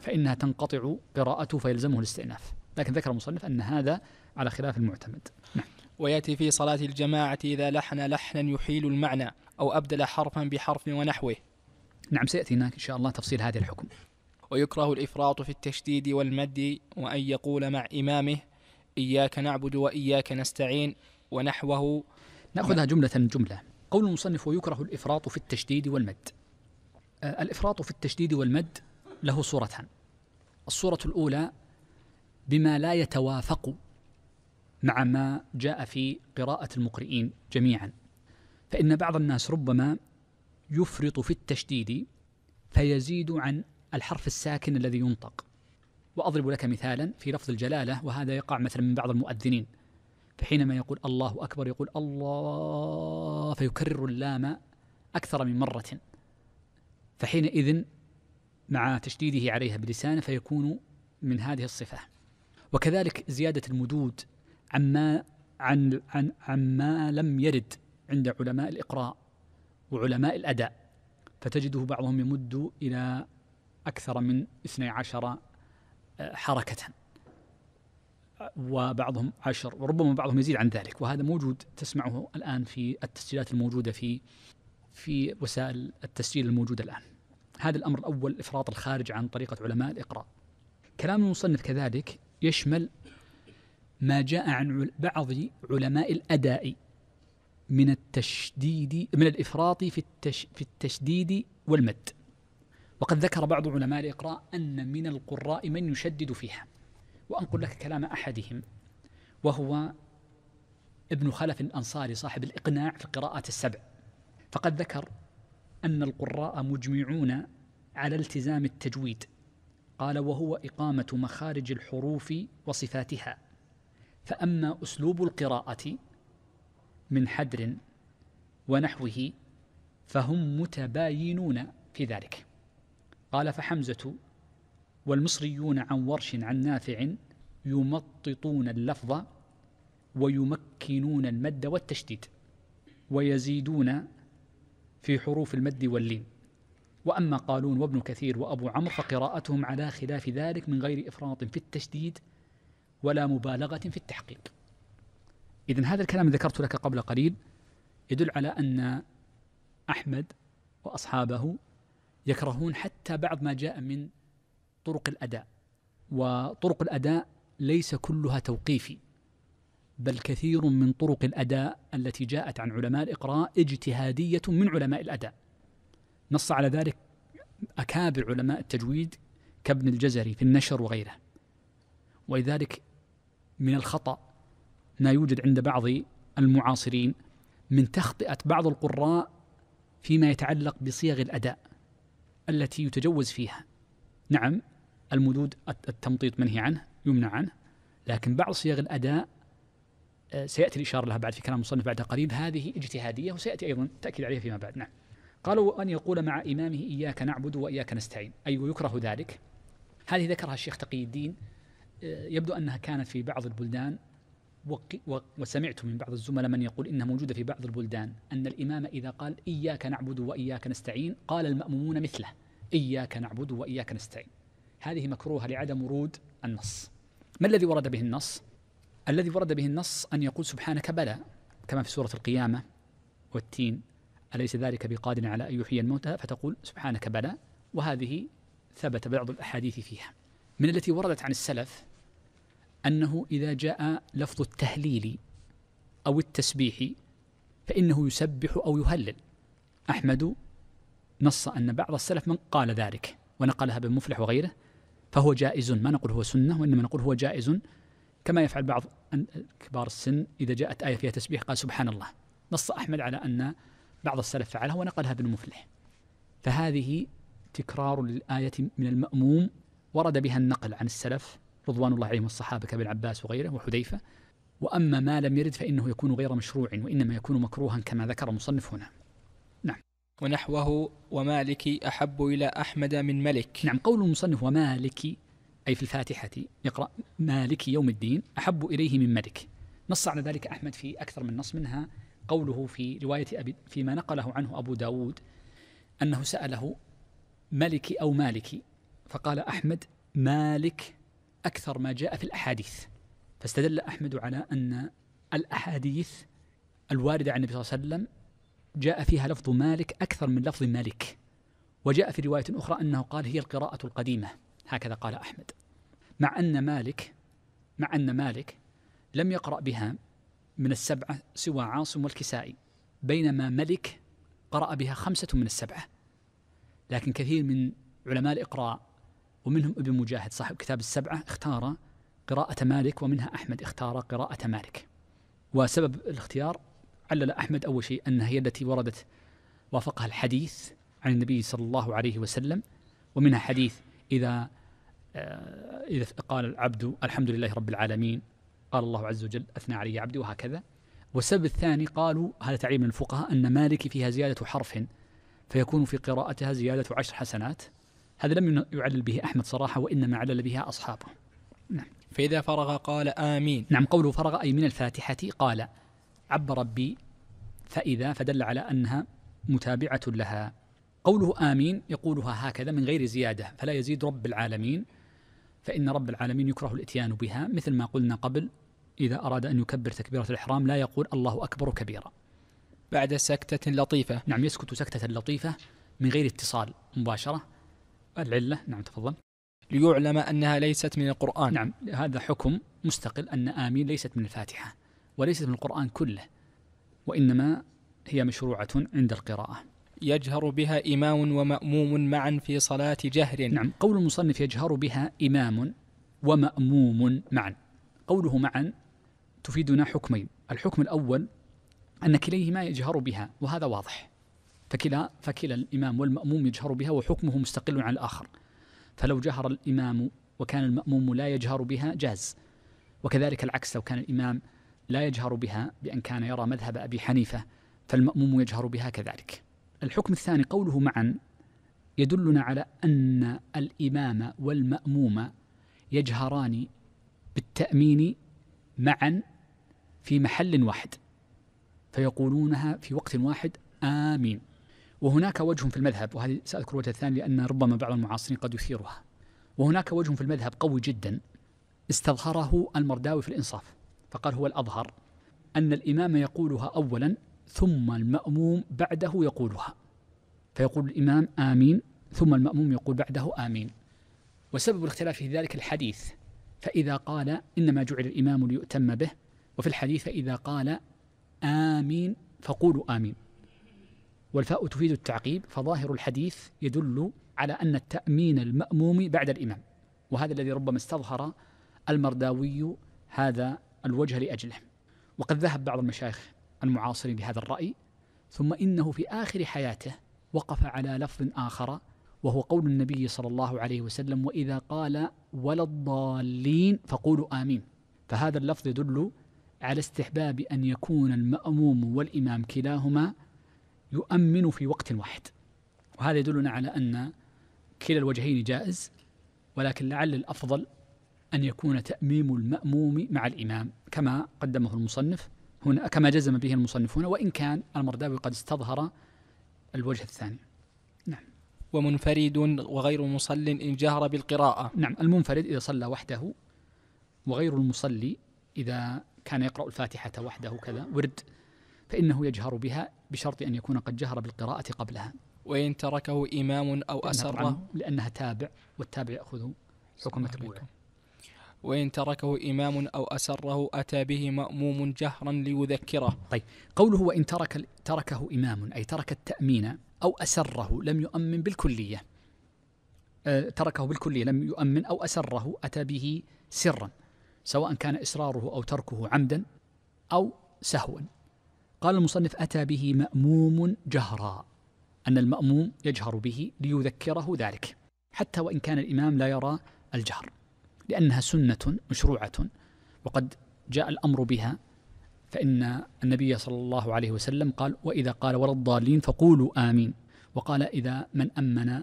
فإنها تنقطع قراءته فيلزمه الاستئناف لكن ذكر المصنف أن هذا على خلاف المعتمد نعم. ويأتي في صلاة الجماعة إذا لحن لحنا يحيل المعنى أو أبدل حرفا بحرف ونحوه نعم سيأتي هناك إن شاء الله تفصيل هذا الحكم ويكره الإفراط في التشديد والمد وأن يقول مع إمامه إياك نعبد وإياك نستعين ونحوه نأخذها جملة جملة قول المصنف ويكره الإفراط في التشديد والمد آه، الإفراط في التشديد والمد له صورتان الصورة الأولى بما لا يتوافق مع ما جاء في قراءة المقرئين جميعا فإن بعض الناس ربما يفرط في التشديد فيزيد عن الحرف الساكن الذي ينطق وأضرب لك مثالا في لفظ الجلالة وهذا يقع مثلا من بعض المؤذنين فحينما يقول الله أكبر يقول الله فيكرر اللام أكثر من مرة فحينئذ مع تشديده عليها بلسانه فيكون من هذه الصفة وكذلك زيادة المدود عما عن عن عما لم يرد عند علماء الإقراء وعلماء الأداء فتجده بعضهم يمد إلى أكثر من 12 آه، حركة وبعضهم عشر وربما بعضهم يزيد عن ذلك وهذا موجود تسمعه الآن في التسجيلات الموجودة في في وسائل التسجيل الموجودة الآن هذا الأمر الأول الإفراط الخارج عن طريقة علماء الإقراء كلام المصنف كذلك يشمل ما جاء عن بعض علماء الأداء من التشديد من الافراط في التش في التشديد والمد وقد ذكر بعض علماء الاقراء ان من القراء من يشدد فيها وانقل لك كلام احدهم وهو ابن خلف الانصاري صاحب الاقناع في القراءات السبع فقد ذكر ان القراء مجمعون على التزام التجويد قال وهو اقامه مخارج الحروف وصفاتها فاما اسلوب القراءه من حدر ونحوه فهم متباينون في ذلك قال فحمزة والمصريون عن ورش عن نافع يمططون اللفظ ويمكنون المد والتشديد ويزيدون في حروف المد واللين وأما قالون وابن كثير وأبو عمرو فقراءتهم على خلاف ذلك من غير إفراط في التشديد ولا مبالغة في التحقيق إذا هذا الكلام ذكرت لك قبل قليل يدل على أن أحمد وأصحابه يكرهون حتى بعض ما جاء من طرق الأداء وطرق الأداء ليس كلها توقيفي بل كثير من طرق الأداء التي جاءت عن علماء الإقراء اجتهادية من علماء الأداء نص على ذلك أكابر علماء التجويد كابن الجزري في النشر وغيره ولذلك من الخطأ ما يوجد عند بعض المعاصرين من تخطئة بعض القراء فيما يتعلق بصيغ الأداء التي يتجوز فيها نعم المدود التمطيط منهي عنه يمنع عنه لكن بعض صيغ الأداء آه، سيأتي الإشارة لها بعد في كلام المصنف بعد قليل هذه اجتهادية وسيأتي أيضا تأكيد عليها فيما بعد نعم قالوا أن يقول مع إمامه إياك نعبد وإياك نستعين أي أيوة ويكره ذلك هذه ذكرها الشيخ تقي الدين آه، يبدو أنها كانت في بعض البلدان وسمعت من بعض الزملاء من يقول إنها موجودة في بعض البلدان أن الإمام إذا قال إياك نعبد وإياك نستعين قال المأمومون مثله إياك نعبد وإياك نستعين هذه مكروهة لعدم ورود النص ما الذي ورد به النص؟ الذي ورد به النص أن يقول سبحانك بلى كما في سورة القيامة والتين أليس ذلك بقادر على أن يحيي الموتى فتقول سبحانك بلى وهذه ثبت بعض الأحاديث فيها من التي وردت عن السلف أنه إذا جاء لفظ التهليل أو التسبيح فإنه يسبح أو يهلل أحمد نص أن بعض السلف من قال ذلك ونقلها بالمفلح مفلح وغيره فهو جائز ما نقول هو سنة وإنما نقول هو جائز كما يفعل بعض كبار السن إذا جاءت آية فيها تسبيح قال سبحان الله نص أحمد على أن بعض السلف فعلها ونقلها ابن مفلح فهذه تكرار للآية من المأموم ورد بها النقل عن السلف رضوان الله عليهم الصحابة كابن عباس وغيره وحذيفة وأما ما لم يرد فإنه يكون غير مشروع وإنما يكون مكروها كما ذكر المصنف هنا نعم ونحوه ومالك أحب إلى أحمد من ملك نعم قول المصنف ومالك أي في الفاتحة يقرأ مالك يوم الدين أحب إليه من ملك نص على ذلك أحمد في أكثر من نص منها قوله في رواية أبي فيما نقله عنه أبو داود أنه سأله ملك أو مالك فقال أحمد مالك أكثر ما جاء في الأحاديث فاستدل أحمد على أن الأحاديث الواردة عن النبي صلى الله عليه وسلم جاء فيها لفظ مالك أكثر من لفظ مالك وجاء في رواية أخرى أنه قال هي القراءة القديمة هكذا قال أحمد مع أن مالك مع أن مالك لم يقرأ بها من السبعة سوى عاصم والكسائي بينما ملك قرأ بها خمسة من السبعة لكن كثير من علماء الإقراء ومنهم ابن مجاهد صاحب كتاب السبعة اختار قراءة مالك ومنها أحمد اختار قراءة مالك وسبب الاختيار علل أحمد أول شيء أنها هي التي وردت وافقها الحديث عن النبي صلى الله عليه وسلم ومنها حديث إذا آه، إذا قال العبد الحمد لله رب العالمين قال الله عز وجل أثنى علي عبدي وهكذا والسبب الثاني قالوا هذا تعليل من الفقهاء أن مالك فيها زيادة حرف فيكون في قراءتها زيادة عشر حسنات هذا لم يعلل به أحمد صراحة وإنما علل بها أصحابه نعم فإذا فرغ قال آمين نعم قوله فرغ أي من الفاتحة قال عبر بي فإذا فدل على أنها متابعة لها قوله آمين يقولها هكذا من غير زيادة فلا يزيد رب العالمين فإن رب العالمين يكره الإتيان بها مثل ما قلنا قبل إذا أراد أن يكبر تكبيرة الإحرام لا يقول الله أكبر كبيرا بعد سكتة لطيفة نعم يسكت سكتة لطيفة من غير اتصال مباشرة العلة نعم تفضل ليعلم أنها ليست من القرآن نعم هذا حكم مستقل أن آمين ليست من الفاتحة وليست من القرآن كله وإنما هي مشروعة عند القراءة يجهر بها إمام ومأموم معا في صلاة جهر نعم قول المصنف يجهر بها إمام ومأموم معا قوله معا تفيدنا حكمين الحكم الأول أن كليهما يجهر بها وهذا واضح فكلا فكلا الإمام والمأموم يجهر بها وحكمه مستقل عن الآخر فلو جهر الإمام وكان المأموم لا يجهر بها جاز وكذلك العكس لو كان الإمام لا يجهر بها بأن كان يرى مذهب أبي حنيفة فالمأموم يجهر بها كذلك الحكم الثاني قوله معا يدلنا على أن الإمام والمأموم يجهران بالتأمين معا في محل واحد فيقولونها في وقت واحد آمين وهناك وجه في المذهب وهذه سأذكر وجه الثاني لأن ربما بعض المعاصرين قد يثيرها وهناك وجه في المذهب قوي جدا استظهره المرداوي في الإنصاف فقال هو الأظهر أن الإمام يقولها أولا ثم المأموم بعده يقولها فيقول الإمام آمين ثم المأموم يقول بعده آمين وسبب الاختلاف في ذلك الحديث فإذا قال إنما جعل الإمام ليؤتم به وفي الحديث إذا قال آمين فقولوا آمين والفاء تفيد التعقيب فظاهر الحديث يدل على أن التأمين المأموم بعد الإمام وهذا الذي ربما استظهر المرداوي هذا الوجه لأجله وقد ذهب بعض المشايخ المعاصرين بهذا الرأي ثم إنه في آخر حياته وقف على لفظ آخر وهو قول النبي صلى الله عليه وسلم وإذا قال ولا الضالين فقولوا آمين فهذا اللفظ يدل على استحباب أن يكون المأموم والإمام كلاهما يؤمن في وقت واحد وهذا يدلنا على أن كلا الوجهين جائز ولكن لعل الأفضل أن يكون تأميم المأموم مع الإمام كما قدمه المصنف هنا كما جزم به المصنفون وإن كان المرداوي قد استظهر الوجه الثاني نعم ومنفرد وغير مصل إن جهر بالقراءة نعم المنفرد إذا صلى وحده وغير المصلي إذا كان يقرأ الفاتحة وحده كذا ورد فإنه يجهر بها بشرط أن يكون قد جهر بالقراءة قبلها وإن تركه إمام أو أسره لأنها تابع والتابع يأخذ حكم تبوعه وإن تركه إمام أو أسره أتى به مأموم جهرا ليذكره طيب قوله وإن ترك تركه إمام أي ترك التأمين أو أسره لم يؤمن بالكلية أه تركه بالكلية لم يؤمن أو أسره أتى به سرا سواء كان إسراره أو تركه عمدا أو سهوا قال المصنف أتى به مأموم جهرا أن المأموم يجهر به ليذكره ذلك حتى وإن كان الإمام لا يرى الجهر لأنها سنة مشروعة وقد جاء الأمر بها فإن النبي صلى الله عليه وسلم قال وإذا قال ولا الضالين فقولوا آمين وقال إذا من أمن آه،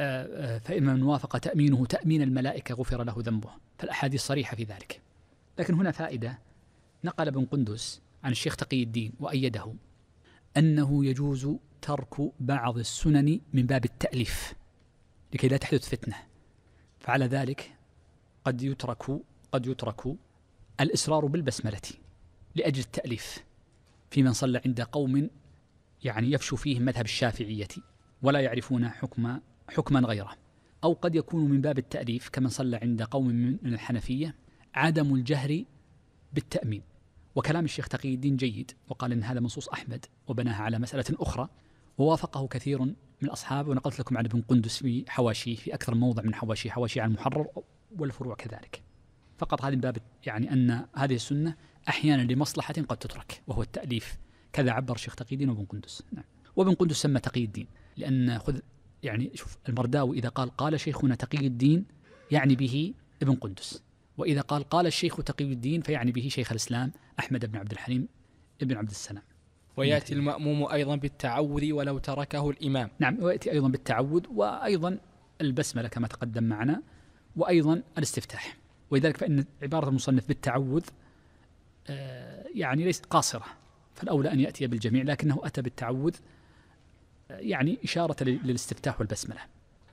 آه، فإما من وافق تأمينه تأمين الملائكة غفر له ذنبه فالأحاديث صريحة في ذلك لكن هنا فائدة نقل ابن قندس عن الشيخ تقي الدين وأيده أنه يجوز ترك بعض السنن من باب التأليف لكي لا تحدث فتنة فعلى ذلك قد يترك قد يترك الإصرار بالبسملة لأجل التأليف في من صلى عند قوم يعني يفشو فيهم مذهب الشافعية ولا يعرفون حكم حكما غيره أو قد يكون من باب التأليف كمن صلى عند قوم من الحنفية عدم الجهر بالتأمين وكلام الشيخ تقي الدين جيد وقال ان هذا منصوص احمد وبناها على مساله اخرى ووافقه كثير من الاصحاب ونقلت لكم عن ابن قندس في حواشيه في اكثر من موضع من حواشيه حواشيه عن المحرر والفروع كذلك. فقط هذا من باب يعني ان هذه السنه احيانا لمصلحه قد تترك وهو التاليف كذا عبر الشيخ تقي الدين وابن قندس نعم. وابن قندس سمى تقي الدين لان خذ يعني شوف المرداوي اذا قال قال شيخنا تقي الدين يعني به ابن قندس وإذا قال قال الشيخ تقي الدين فيعني به شيخ الإسلام أحمد بن عبد الحليم بن عبد السلام ويأتي نعم. المأموم أيضا بالتعوذ ولو تركه الإمام نعم ويأتي أيضا بالتعوذ وأيضا البسملة كما تقدم معنا وأيضا الاستفتاح ولذلك فإن عبارة المصنف بالتعوذ آه، يعني ليست قاصرة فالأولى أن يأتي بالجميع لكنه أتى بالتعوذ آه، يعني إشارة للاستفتاح والبسملة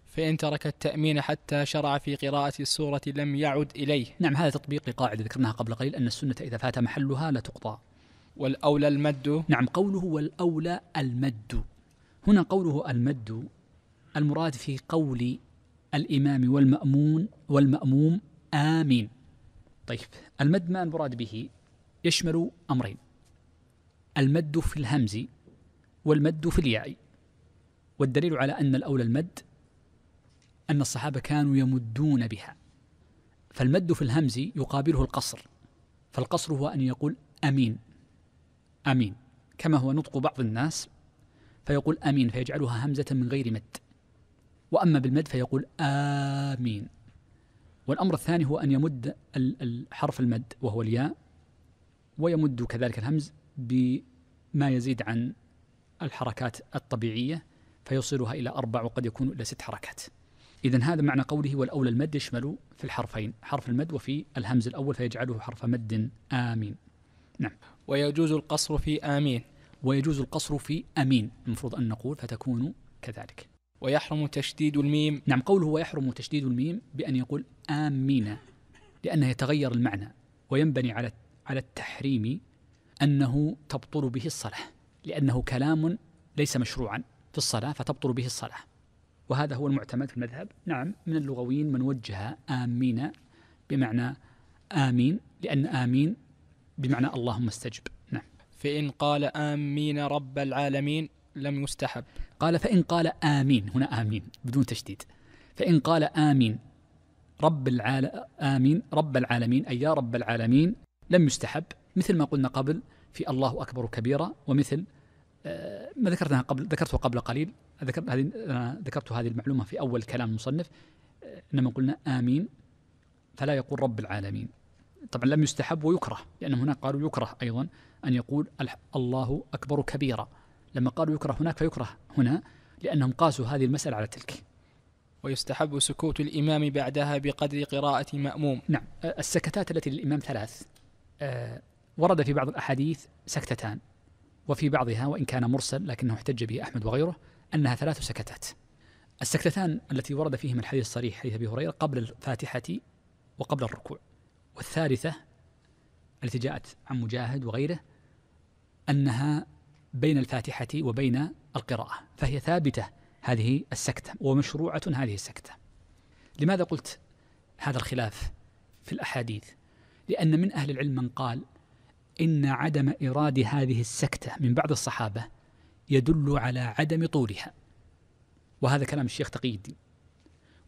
فإن ترك التأمين حتى شرع في قراءة السورة لم يعد إليه نعم هذا تطبيق لقاعدة ذكرناها قبل قليل أن السنة إذا فات محلها لا تقطع والأولى المد نعم قوله والأولى المد هنا قوله المد المراد في قول الإمام والمأمون والمأموم آمين طيب المد ما المراد به يشمل أمرين المد في الهمز والمد في الياء والدليل على أن الأولى المد أن الصحابة كانوا يمدون بها فالمد في الهمز يقابله القصر فالقصر هو أن يقول أمين أمين كما هو نطق بعض الناس فيقول أمين فيجعلها همزة من غير مد وأما بالمد فيقول آمين والأمر الثاني هو أن يمد حرف المد وهو الياء ويمد كذلك الهمز بما يزيد عن الحركات الطبيعية فيصلها إلى أربع وقد يكون إلى ست حركات إذا هذا معنى قوله والأولى المد يشمل في الحرفين حرف المد وفي الهمز الأول فيجعله حرف مد آمين نعم ويجوز القصر في آمين ويجوز القصر في أمين المفروض أن نقول فتكون كذلك ويحرم تشديد الميم نعم قوله ويحرم تشديد الميم بأن يقول آمين لأنه يتغير المعنى وينبني على على التحريم أنه تبطل به الصلاة لأنه كلام ليس مشروعا في الصلاة فتبطل به الصلاة وهذا هو المعتمد في المذهب نعم من اللغويين من وجه آمين بمعنى آمين لأن آمين بمعنى اللهم استجب نعم فإن قال آمين رب العالمين لم يستحب قال فإن قال آمين هنا آمين بدون تشديد فإن قال آمين رب العال آمين رب العالمين أي يا رب العالمين لم يستحب مثل ما قلنا قبل في الله أكبر كبيرة ومثل آه، ما ذكرناها قبل ذكرته قبل قليل ذكرت هذه آه، ذكرت هذه المعلومه في اول كلام المصنف آه، انما قلنا امين فلا يقول رب العالمين طبعا لم يستحب ويكره لان هناك قالوا يكره ايضا ان يقول الله اكبر كبيرا لما قالوا يكره هناك فيكره هنا لانهم قاسوا هذه المساله على تلك ويستحب سكوت الامام بعدها بقدر قراءه ماموم نعم آه، السكتات التي للامام ثلاث ورد في بعض الاحاديث سكتتان وفي بعضها وان كان مرسل لكنه احتج به احمد وغيره أنها ثلاث سكتات السكتتان التي ورد فيهما الحديث الصريح حديث أبي هريرة قبل الفاتحة وقبل الركوع والثالثة التي جاءت عن مجاهد وغيره أنها بين الفاتحة وبين القراءة فهي ثابتة هذه السكتة ومشروعة هذه السكتة لماذا قلت هذا الخلاف في الأحاديث لأن من أهل العلم من قال إن عدم إيراد هذه السكتة من بعض الصحابة يدل على عدم طولها وهذا كلام الشيخ تقي الدين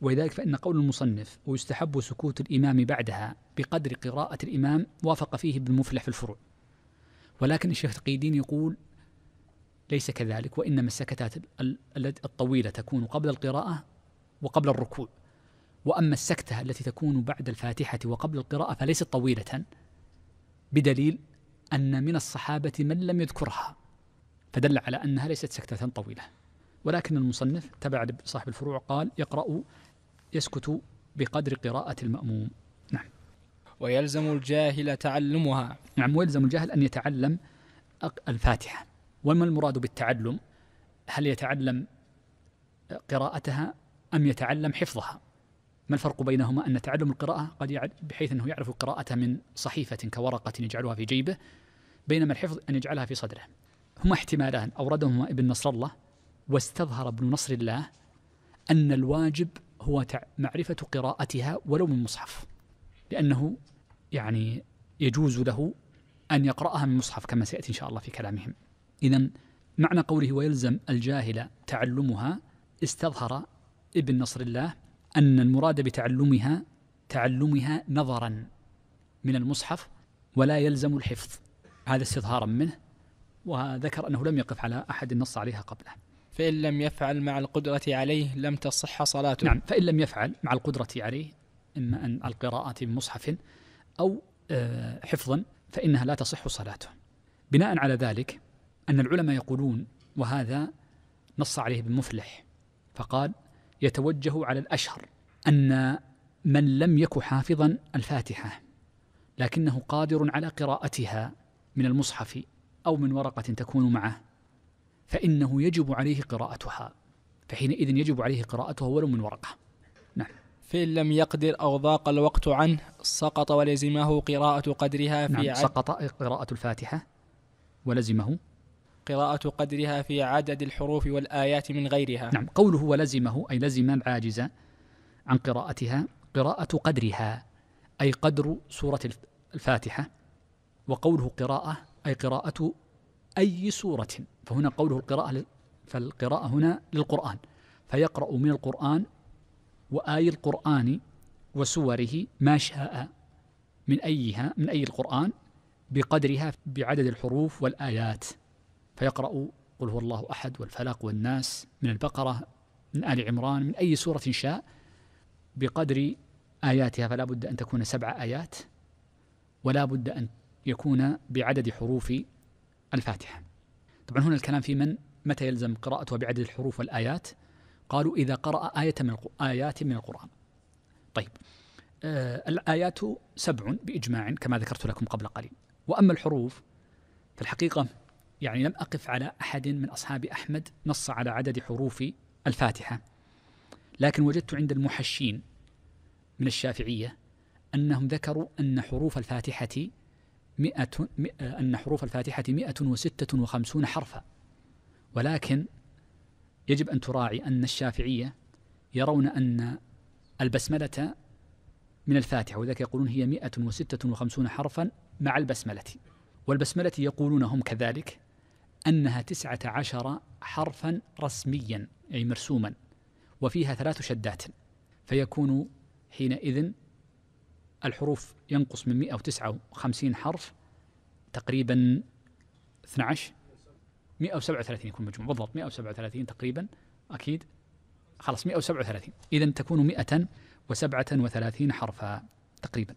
ولذلك فإن قول المصنف ويستحب سكوت الإمام بعدها بقدر قراءة الإمام وافق فيه ابن مفلح في الفروع ولكن الشيخ تقي الدين يقول ليس كذلك وإنما السكتات الطويلة تكون قبل القراءة وقبل الركوع وأما السكتة التي تكون بعد الفاتحة وقبل القراءة فليست طويلة بدليل أن من الصحابة من لم يذكرها فدل على أنها ليست سكتة طويلة ولكن المصنف تبع صاحب الفروع قال يقرأ يسكت بقدر قراءة المأموم نعم ويلزم الجاهل تعلمها نعم ويلزم الجاهل أن يتعلم الفاتحة وما المراد بالتعلم هل يتعلم قراءتها أم يتعلم حفظها ما الفرق بينهما أن تعلم القراءة قد بحيث أنه يعرف قراءتها من صحيفة كورقة يجعلها في جيبه بينما الحفظ أن يجعلها في صدره هما احتمالان أوردهما ابن نصر الله واستظهر ابن نصر الله أن الواجب هو معرفة قراءتها ولو من مصحف لأنه يعني يجوز له أن يقرأها من مصحف كما سيأتي إن شاء الله في كلامهم إذا معنى قوله ويلزم الجاهل تعلمها استظهر ابن نصر الله أن المراد بتعلمها تعلمها نظرا من المصحف ولا يلزم الحفظ هذا استظهارا منه وذكر أنه لم يقف على أحد نص عليها قبله فإن لم يفعل مع القدرة عليه لم تصح صلاته نعم فإن لم يفعل مع القدرة عليه إما أن القراءة بمصحف أو آه، حفظا فإنها لا تصح صلاته بناء على ذلك أن العلماء يقولون وهذا نص عليه ابن مفلح فقال يتوجه على الأشهر أن من لم يك حافظا الفاتحة لكنه قادر على قراءتها من المصحف أو من ورقة تكون معه فإنه يجب عليه قراءتها فحينئذ يجب عليه قراءتها ولو من ورقة نعم فإن لم يقدر أو ضاق الوقت عنه سقط ولزمه قراءة قدرها في نعم سقط قراءة الفاتحة ولزمه قراءة قدرها في عدد الحروف والآيات من غيرها نعم قوله ولزمه أي لزم العاجز عن قراءتها قراءة قدرها أي قدر سورة الفاتحة وقوله قراءة أي قراءة أي سورة فهنا قوله القراءة فالقراءة هنا للقرآن فيقرأ من القرآن وآي القرآن وسوره ما شاء من أيها من أي القرآن بقدرها بعدد الحروف والآيات فيقرأ قل هو الله أحد والفلق والناس من البقرة من آل عمران من أي سورة شاء بقدر آياتها فلا بد أن تكون سبع آيات ولا بد أن يكون بعدد حروف الفاتحة طبعا هنا الكلام في من متى يلزم قراءته بعدد الحروف والآيات قالوا إذا قرأ آية من آيات من القرآن طيب آه الآيات سبع بإجماع كما ذكرت لكم قبل قليل وأما الحروف فالحقيقة يعني لم أقف على أحد من أصحاب أحمد نص على عدد حروف الفاتحة لكن وجدت عند المحشين من الشافعية أنهم ذكروا أن حروف الفاتحة مئة أن حروف الفاتحة 156 حرفا ولكن يجب أن تراعي أن الشافعية يرون أن البسملة من الفاتحة وذلك يقولون هي 156 حرفا مع البسملة والبسملة يقولون هم كذلك أنها تسعة عشر حرفا رسميا أي مرسوما وفيها ثلاث شدات فيكون حينئذ الحروف ينقص من 159 حرف تقريبا 12 137 يكون مجموع بالضبط 137 تقريبا اكيد خلاص 137 اذا تكون 137 حرفا تقريبا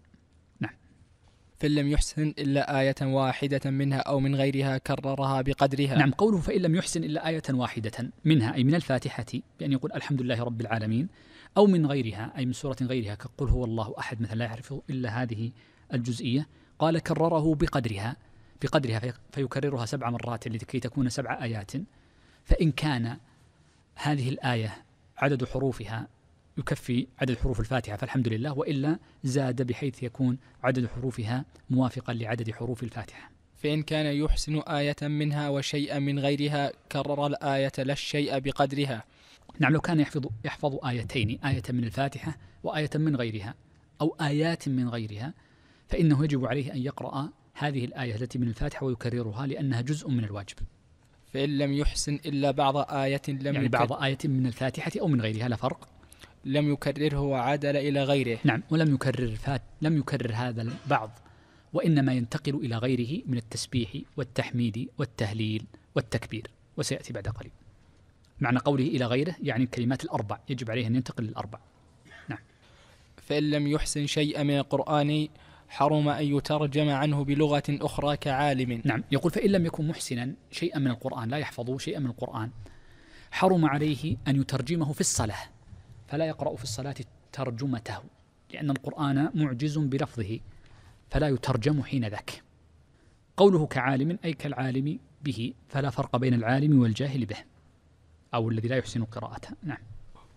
نعم فإن لم يحسن إلا آية واحدة منها أو من غيرها كررها بقدرها نعم قوله فإن لم يحسن إلا آية واحدة منها أي من الفاتحة بأن يقول الحمد لله رب العالمين أو من غيرها أي من سورة غيرها كقل هو الله أحد مثلا لا يعرف إلا هذه الجزئية قال كرره بقدرها بقدرها فيكررها سبع مرات لكي تكون سبع آيات فإن كان هذه الآية عدد حروفها يكفي عدد حروف الفاتحة فالحمد لله وإلا زاد بحيث يكون عدد حروفها موافقا لعدد حروف الفاتحة فإن كان يحسن آية منها وشيئا من غيرها كرر الآية لا الشيء بقدرها نعم لو كان يحفظ يحفظ آيتين آية من الفاتحة وآية من غيرها أو آيات من غيرها فإنه يجب عليه أن يقرأ هذه الآية التي من الفاتحة ويكررها لأنها جزء من الواجب فإن لم يحسن إلا بعض آية لم يعني بعض آية من الفاتحة أو من غيرها لا فرق لم يكرره وعادل إلى غيره نعم ولم يكرر فات لم يكرر هذا البعض وإنما ينتقل إلى غيره من التسبيح والتحميد والتهليل والتكبير وسيأتي بعد قليل معنى قوله إلى غيره يعني الكلمات الأربع يجب عليه أن ينتقل للأربع نعم فإن لم يحسن شيئا من القرآن حرم أن يترجم عنه بلغة أخرى كعالم نعم يقول فإن لم يكن محسنا شيئا من القرآن لا يحفظه شيئا من القرآن حرم عليه أن يترجمه في الصلاة فلا يقرأ في الصلاة ترجمته لأن القرآن معجز بلفظه فلا يترجم حين ذاك قوله كعالم أي كالعالم به فلا فرق بين العالم والجاهل به أو الذي لا يحسن قراءتها نعم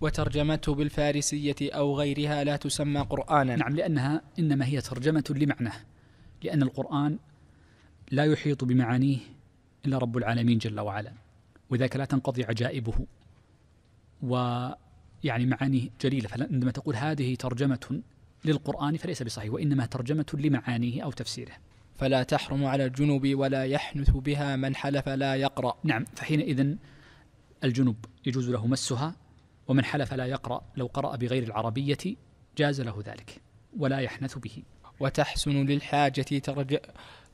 وترجمته بالفارسية أو غيرها لا تسمى قرآنا نعم لأنها إنما هي ترجمة لمعناه لأن القرآن لا يحيط بمعانيه إلا رب العالمين جل وعلا وذاك لا تنقضي عجائبه ويعني معانيه جليلة فعندما تقول هذه ترجمة للقرآن فليس بصحيح وإنما ترجمة لمعانيه أو تفسيره فلا تحرم على الجنوب ولا يحنث بها من حلف لا يقرأ نعم فحينئذ الجنوب يجوز له مسها ومن حلف لا يقرأ لو قرأ بغير العربية جاز له ذلك ولا يحنث به وتحسن للحاجة ترج...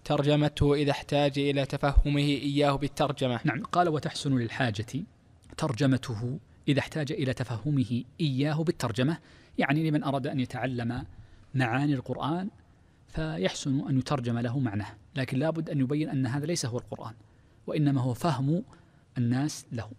ترجمته إذا احتاج إلى تفهمه إياه بالترجمة نعم قال وتحسن للحاجة ترجمته إذا احتاج إلى تفهمه إياه بالترجمة يعني لمن أراد أن يتعلم معاني القرآن فيحسن أن يترجم له معناه لكن لابد أن يبين أن هذا ليس هو القرآن وإنما هو فهم الناس له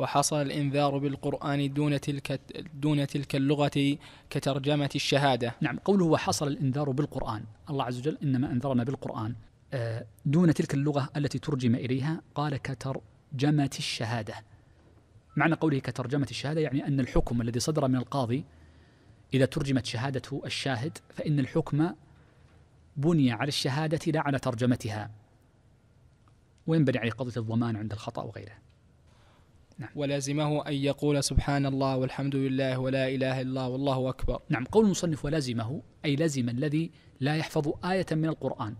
وحصل الإنذار بالقرآن دون تلك دون تلك اللغة كترجمة الشهادة. نعم قوله وحصل الإنذار بالقرآن، الله عز وجل إنما أنذرنا بالقرآن آه، دون تلك اللغة التي ترجم إليها قال كترجمة الشهادة. معنى قوله كترجمة الشهادة يعني أن الحكم الذي صدر من القاضي إذا ترجمت شهادة الشاهد فإن الحكم بني على الشهادة لا على ترجمتها وينبني عليه قضية الضمان عند الخطأ وغيره نعم. ولازمه أن يقول سبحان الله والحمد لله ولا إله إلا الله والله أكبر نعم قول المصنف ولازمه أي لزم الذي لا يحفظ آية من القرآن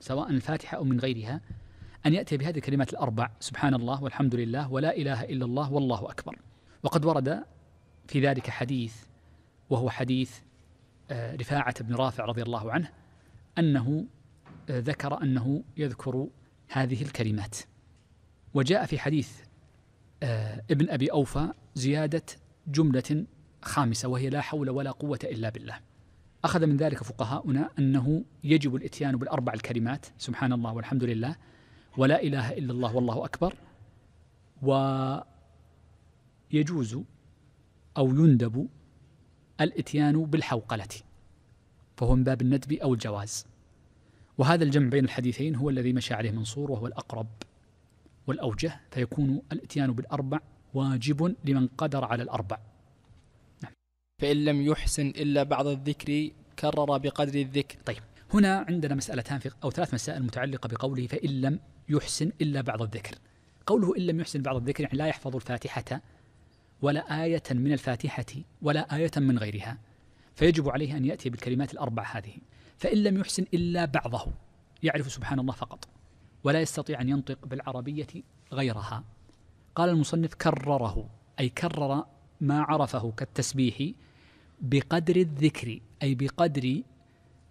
سواء الفاتحة أو من غيرها أن يأتي بهذه الكلمات الأربع سبحان الله والحمد لله ولا إله إلا الله والله أكبر وقد ورد في ذلك حديث وهو حديث آه، رفاعة بن رافع رضي الله عنه أنه آه، ذكر أنه يذكر هذه الكلمات وجاء في حديث آه، ابن أبي أوفى زيادة جملة خامسة وهي لا حول ولا قوة إلا بالله أخذ من ذلك فقهاؤنا أنه يجب الإتيان بالأربع الكلمات سبحان الله والحمد لله ولا إله إلا الله والله أكبر ويجوز أو يندب الإتيان بالحوقلة فهو من باب الندب أو الجواز وهذا الجمع بين الحديثين هو الذي مشى عليه منصور وهو الأقرب والأوجه فيكون الإتيان بالأربع واجب لمن قدر على الأربع نعم. فإن لم يحسن إلا بعض الذكر كرر بقدر الذكر طيب هنا عندنا مسألتان في أو ثلاث مسائل متعلقة بقوله فإن لم يحسن إلا بعض الذكر قوله إن لم يحسن بعض الذكر يعني لا يحفظ الفاتحة ولا آية من الفاتحة ولا آية من غيرها فيجب عليه أن يأتي بالكلمات الأربع هذه فإن لم يحسن إلا بعضه يعرف سبحان الله فقط ولا يستطيع أن ينطق بالعربية غيرها قال المصنف كرره أي كرر ما عرفه كالتسبيح بقدر الذكر أي بقدر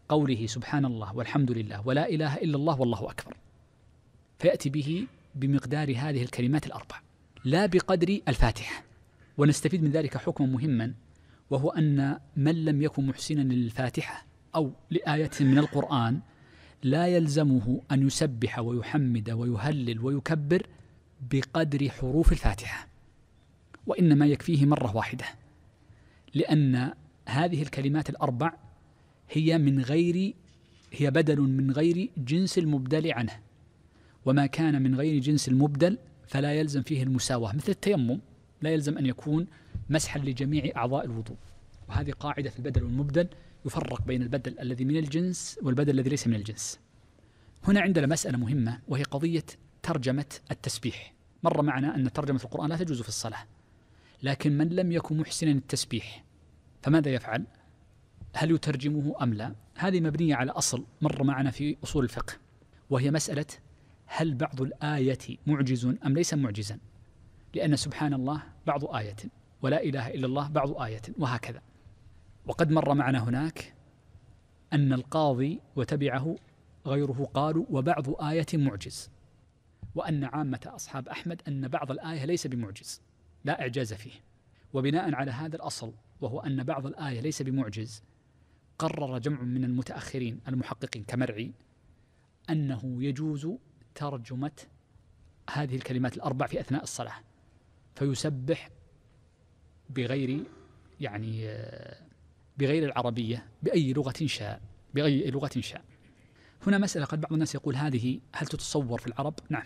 قوله سبحان الله والحمد لله ولا إله إلا الله والله أكبر فيأتي به بمقدار هذه الكلمات الأربع لا بقدر الفاتحة ونستفيد من ذلك حكما مهما وهو أن من لم يكن محسنا للفاتحة أو لآية من القرآن لا يلزمه أن يسبح ويحمد ويهلل ويكبر بقدر حروف الفاتحة وإنما يكفيه مرة واحدة لأن هذه الكلمات الأربع هي من غير هي بدل من غير جنس المبدل عنه وما كان من غير جنس المبدل فلا يلزم فيه المساواة مثل التيمم لا يلزم أن يكون مسحا لجميع أعضاء الوضوء وهذه قاعدة في البدل والمبدل يفرق بين البدل الذي من الجنس والبدل الذي ليس من الجنس هنا عندنا مسألة مهمة وهي قضية ترجمة التسبيح مر معنا أن ترجمة القرآن لا تجوز في الصلاة لكن من لم يكن محسنا التسبيح فماذا يفعل؟ هل يترجمه أم لا؟ هذه مبنية على أصل مر معنا في أصول الفقه وهي مسألة هل بعض الآية معجز أم ليس معجزا؟ لأن سبحان الله بعض آية ولا إله إلا الله بعض آية وهكذا وقد مر معنا هناك أن القاضي وتبعه غيره قالوا وبعض آية معجز وأن عامة أصحاب أحمد أن بعض الآية ليس بمعجز لا إعجاز فيه وبناء على هذا الأصل وهو أن بعض الآية ليس بمعجز قرر جمع من المتأخرين المحققين كمرعي أنه يجوز ترجمة هذه الكلمات الأربع في أثناء الصلاة فيسبح بغير يعني آه، بغير العربية بأي لغة شاء بأي لغة شاء هنا مسألة قد بعض الناس يقول هذه هل تتصور في العرب؟ نعم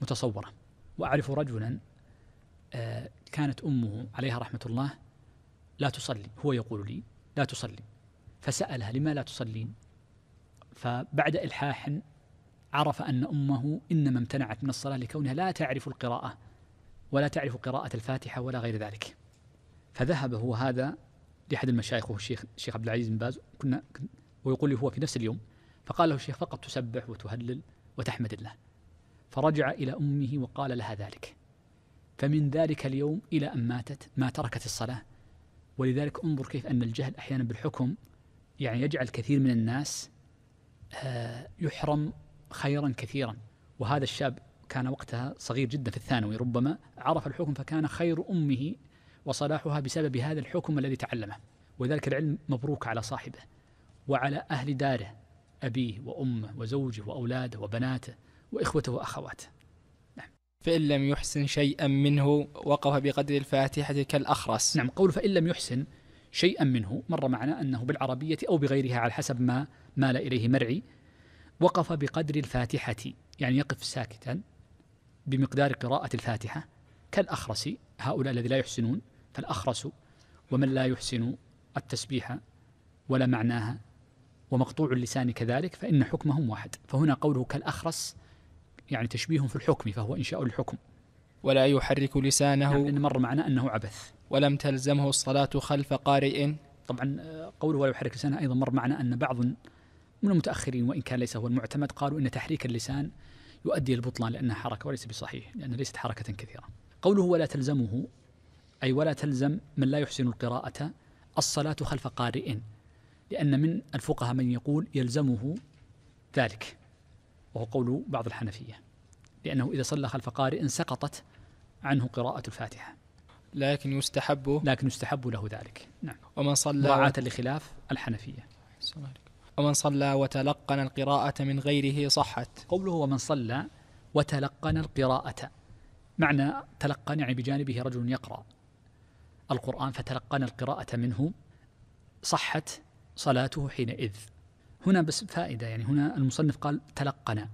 متصورة وأعرف رجلا آه، كانت أمه عليها رحمة الله لا تصلي هو يقول لي لا تصلي فسألها لما لا تصلين فبعد إلحاح عرف أن أمه إنما امتنعت من الصلاة لكونها لا تعرف القراءة ولا تعرف قراءة الفاتحة ولا غير ذلك فذهب هو هذا لأحد المشايخ وهو الشيخ الشيخ عبد العزيز بن باز كنا ويقول لي هو في نفس اليوم فقال له الشيخ فقط تسبح وتهلل وتحمد الله فرجع إلى أمه وقال لها ذلك فمن ذلك اليوم إلى أن ماتت ما تركت الصلاة ولذلك انظر كيف أن الجهل أحيانا بالحكم يعني يجعل كثير من الناس آه، يحرم خيرا كثيرا وهذا الشاب كان وقتها صغير جدا في الثانوي ربما عرف الحكم فكان خير أمه وصلاحها بسبب هذا الحكم الذي تعلمه وذلك العلم مبروك على صاحبه وعلى أهل داره أبيه وأمه وزوجه وأولاده وبناته وإخوته وأخواته نعم. فإن لم يحسن شيئا منه وقف بقدر الفاتحة كالأخرس نعم قول فإن لم يحسن شيئا منه مر معنا أنه بالعربية أو بغيرها على حسب ما مال إليه مرعي وقف بقدر الفاتحة يعني يقف ساكتا بمقدار قراءة الفاتحة كالأخرس هؤلاء الذين لا يحسنون فالأخرس ومن لا يحسن التسبيح ولا معناها ومقطوع اللسان كذلك فإن حكمهم واحد فهنا قوله كالأخرس يعني تشبيه في الحكم فهو إنشاء الحكم ولا يحرك لسانه يعني مر معنا أنه عبث ولم تلزمه الصلاة خلف قارئ طبعا قوله ولا يحرك لسانه أيضا مر معنا أن بعض من المتأخرين وإن كان ليس هو المعتمد قالوا أن تحريك اللسان يؤدي البطلان لأنها حركة وليس بصحيح لأنها ليست حركة كثيرة قوله ولا تلزمه أي ولا تلزم من لا يحسن القراءة الصلاة خلف قارئ لأن من الفقهاء من يقول يلزمه ذلك وهو قول بعض الحنفية لأنه إذا صلى خلف قارئ سقطت عنه قراءة الفاتحة لكن يستحب لكن يستحب له ذلك نعم ومن صلى مراعاة لخلاف الحنفية ومن صلى وتلقن القراءة من غيره صحت قوله ومن صلى وتلقن القراءة معنى تلقن يعني بجانبه رجل يقرأ القرآن فتلقن القراءة منه صحت صلاته حينئذ هنا بس فائدة يعني هنا المصنف قال تلقن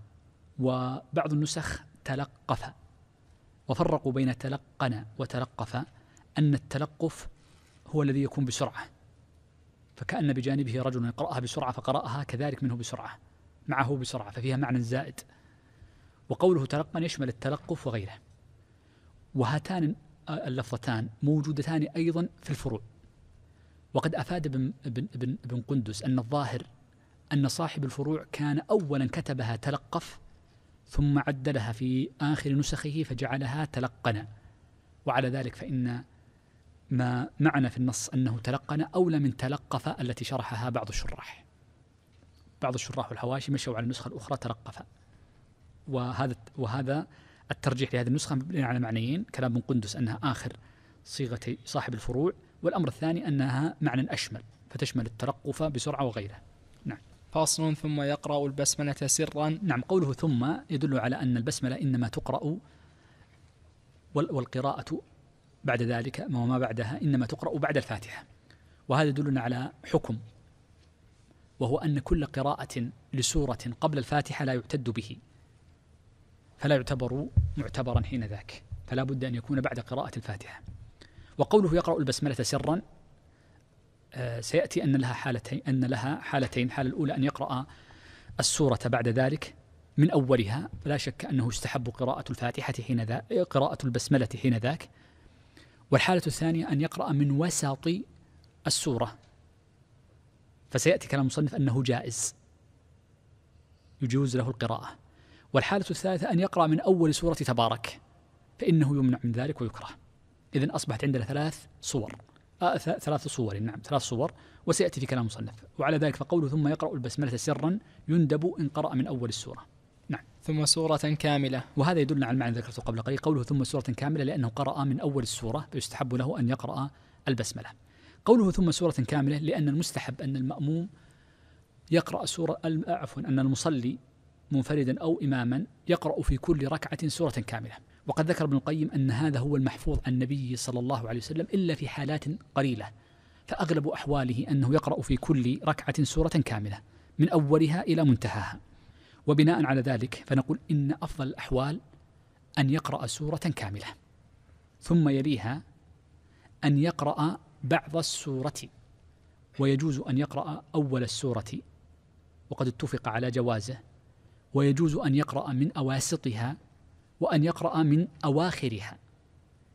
وبعض النسخ تلقف وفرقوا بين تلقن وتلقف أن التلقف هو الذي يكون بسرعة فكأن بجانبه رجل يقرأها بسرعة فقرأها كذلك منه بسرعة معه بسرعة ففيها معنى زائد وقوله تلقن يشمل التلقف وغيره وهاتان اللفظتان موجودتان أيضا في الفروع وقد أفاد ابن, ابن, ابن, ابن قندس أن الظاهر أن صاحب الفروع كان أولا كتبها تلقف ثم عدلها في آخر نسخه فجعلها تلقنا وعلى ذلك فإن ما معنى في النص أنه تلقن أولى من تلقف التي شرحها بعض الشراح بعض الشراح والحواشي مشوا على النسخة الأخرى تلقف وهذا وهذا الترجيح لهذه النسخة مبنية على معنيين كلام ابن قندس أنها آخر صيغة صاحب الفروع والأمر الثاني أنها معنى أشمل فتشمل التلقف بسرعة وغيره نعم فاصل ثم يقرأ البسملة سرا نعم قوله ثم يدل على أن البسملة إنما تقرأ والقراءة بعد ذلك وما بعدها إنما تقرأ بعد الفاتحة وهذا يدلنا على حكم وهو أن كل قراءة لسورة قبل الفاتحة لا يعتد به فلا يعتبر معتبرا حين ذاك فلا بد أن يكون بعد قراءة الفاتحة وقوله يقرأ البسملة سرا آه، سيأتي أن لها حالتين أن لها حالتين الحالة الأولى أن يقرأ السورة بعد ذلك من أولها فلا شك أنه يستحب قراءة الفاتحة حين ذاك قراءة البسملة حين ذاك والحالة الثانية أن يقرأ من وسط السورة فسيأتي كلام المصنف أنه جائز يجوز له القراءة والحالة الثالثة أن يقرأ من أول سورة تبارك فإنه يمنع من ذلك ويكره إذا أصبحت عندنا ثلاث صور آه ثلاث صور نعم ثلاث صور وسيأتي في كلام المصنف وعلى ذلك فقوله ثم يقرأ البسملة سرا يندب إن قرأ من أول السورة نعم ثم سورة كاملة وهذا يدلنا على المعنى ذكرته قبل قليل قوله ثم سورة كاملة لأنه قرأ من أول السورة فيستحب له أن يقرأ البسملة قوله ثم سورة كاملة لأن المستحب أن المأموم يقرأ سورة آه، عفوا أن المصلي منفردا أو إماما يقرأ في كل ركعة سورة كاملة وقد ذكر ابن القيم أن هذا هو المحفوظ عن النبي صلى الله عليه وسلم إلا في حالات قليلة فأغلب أحواله أنه يقرأ في كل ركعة سورة كاملة من أولها إلى منتهاها وبناء على ذلك فنقول إن أفضل الأحوال أن يقرأ سورة كاملة ثم يليها أن يقرأ بعض السورة ويجوز أن يقرأ أول السورة وقد اتفق على جوازه ويجوز أن يقرأ من أواسطها وأن يقرأ من أواخرها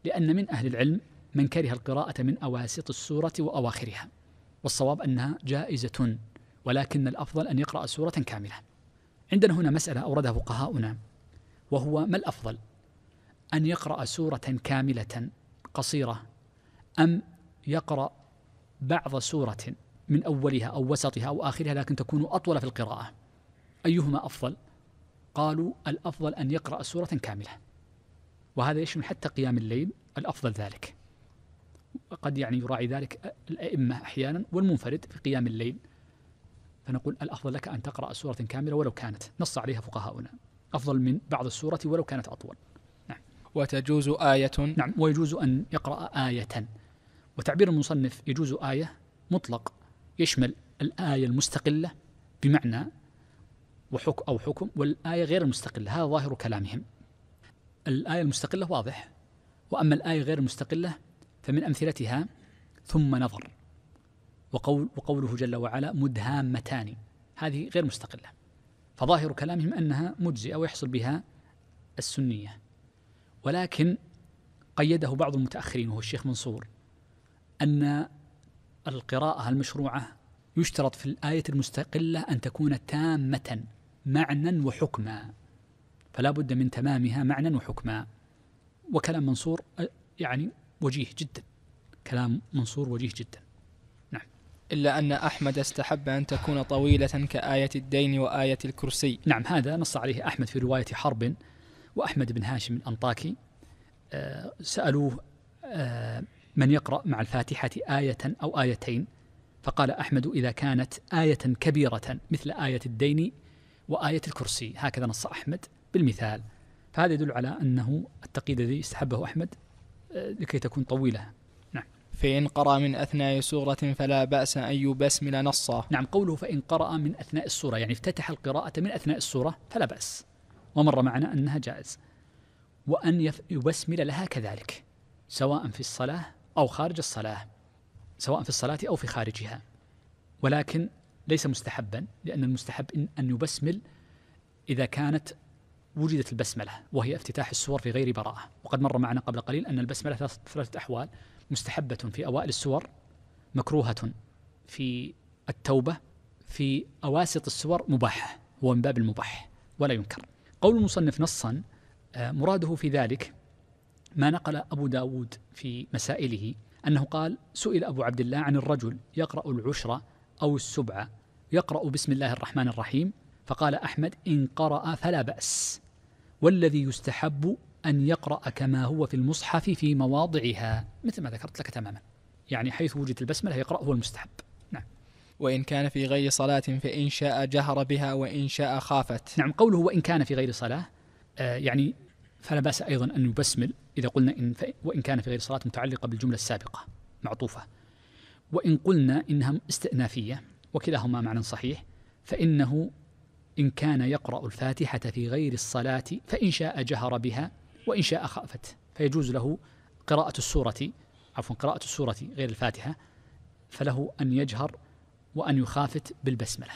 لأن من أهل العلم من كره القراءة من أواسط السورة وأواخرها والصواب أنها جائزة ولكن الأفضل أن يقرأ سورة كاملة عندنا هنا مسألة أوردها فقهاؤنا وهو ما الأفضل أن يقرأ سورة كاملة قصيرة أم يقرأ بعض سورة من أولها أو وسطها أو آخرها لكن تكون أطول في القراءة أيهما أفضل؟ قالوا الأفضل أن يقرأ سورة كاملة وهذا يشمل حتى قيام الليل الأفضل ذلك قد يعني يراعي ذلك الأئمة أحيانا والمنفرد في قيام الليل فنقول الأفضل لك أن تقرأ سورة كاملة ولو كانت نص عليها فقهاؤنا أفضل من بعض السورة ولو كانت أطول نعم وتجوز آية نعم ويجوز أن يقرأ آية وتعبير المصنف يجوز آية مطلق يشمل الآية المستقلة بمعنى وحكم أو حكم والآية غير المستقلة هذا ظاهر كلامهم الآية المستقلة واضح وأما الآية غير المستقلة فمن أمثلتها ثم نظر وقول وقوله جل وعلا مدهامتان هذه غير مستقلة فظاهر كلامهم أنها مجزئة ويحصل بها السنية ولكن قيده بعض المتأخرين وهو الشيخ منصور أن القراءة المشروعة يشترط في الآية المستقلة أن تكون تامة معنى وحكما فلا بد من تمامها معنى وحكما وكلام منصور يعني وجيه جدا كلام منصور وجيه جدا نعم إلا أن أحمد استحب أن تكون طويلة كآية الدين وآية الكرسي نعم هذا نص عليه أحمد في رواية حرب وأحمد بن هاشم الأنطاكي آه، سألوه آه، من يقرأ مع الفاتحة آية أو آيتين فقال أحمد إذا كانت آية كبيرة مثل آية الدين وآية الكرسي هكذا نص أحمد بالمثال فهذا يدل على أنه التقييد الذي استحبه أحمد آه، لكي تكون طويلة نعم فإن قرأ من أثناء سورة فلا بأس أن يبسمل نصا نعم قوله فإن قرأ من أثناء السورة يعني افتتح القراءة من أثناء السورة فلا بأس ومر معنا أنها جائز وأن يبسمل لها كذلك سواء في الصلاة أو خارج الصلاة سواء في الصلاة أو في خارجها ولكن ليس مستحبا لأن المستحب إن, أن يبسمل إذا كانت وجدت البسملة وهي افتتاح السور في غير براءة وقد مر معنا قبل قليل أن البسملة ثلاثة أحوال مستحبة في أوائل السور مكروهة في التوبة في أواسط السور مباحة هو من باب المباح ولا ينكر قول المصنف نصا آه، مراده في ذلك ما نقل أبو داود في مسائله أنه قال سئل أبو عبد الله عن الرجل يقرأ العشرة أو السبعة يقرأ بسم الله الرحمن الرحيم فقال أحمد إن قرأ فلا بأس والذي يستحب أن يقرأ كما هو في المصحف في مواضعها مثل ما ذكرت لك تماما يعني حيث وجدت البسملة يقرأ هو المستحب نعم وإن كان في غير صلاة فإن شاء جهر بها وإن شاء خافت نعم قوله وإن كان في غير صلاة آه يعني فلا بأس أيضا أن يبسمل إذا قلنا إن وإن كان في غير صلاة متعلقة بالجملة السابقة معطوفة وإن قلنا إنها استئنافية وكلاهما معنى صحيح فإنه إن كان يقرأ الفاتحة في غير الصلاة فإن شاء جهر بها وإن شاء خافت فيجوز له قراءة السورة عفوا قراءة السورة غير الفاتحة فله أن يجهر وأن يخافت بالبسملة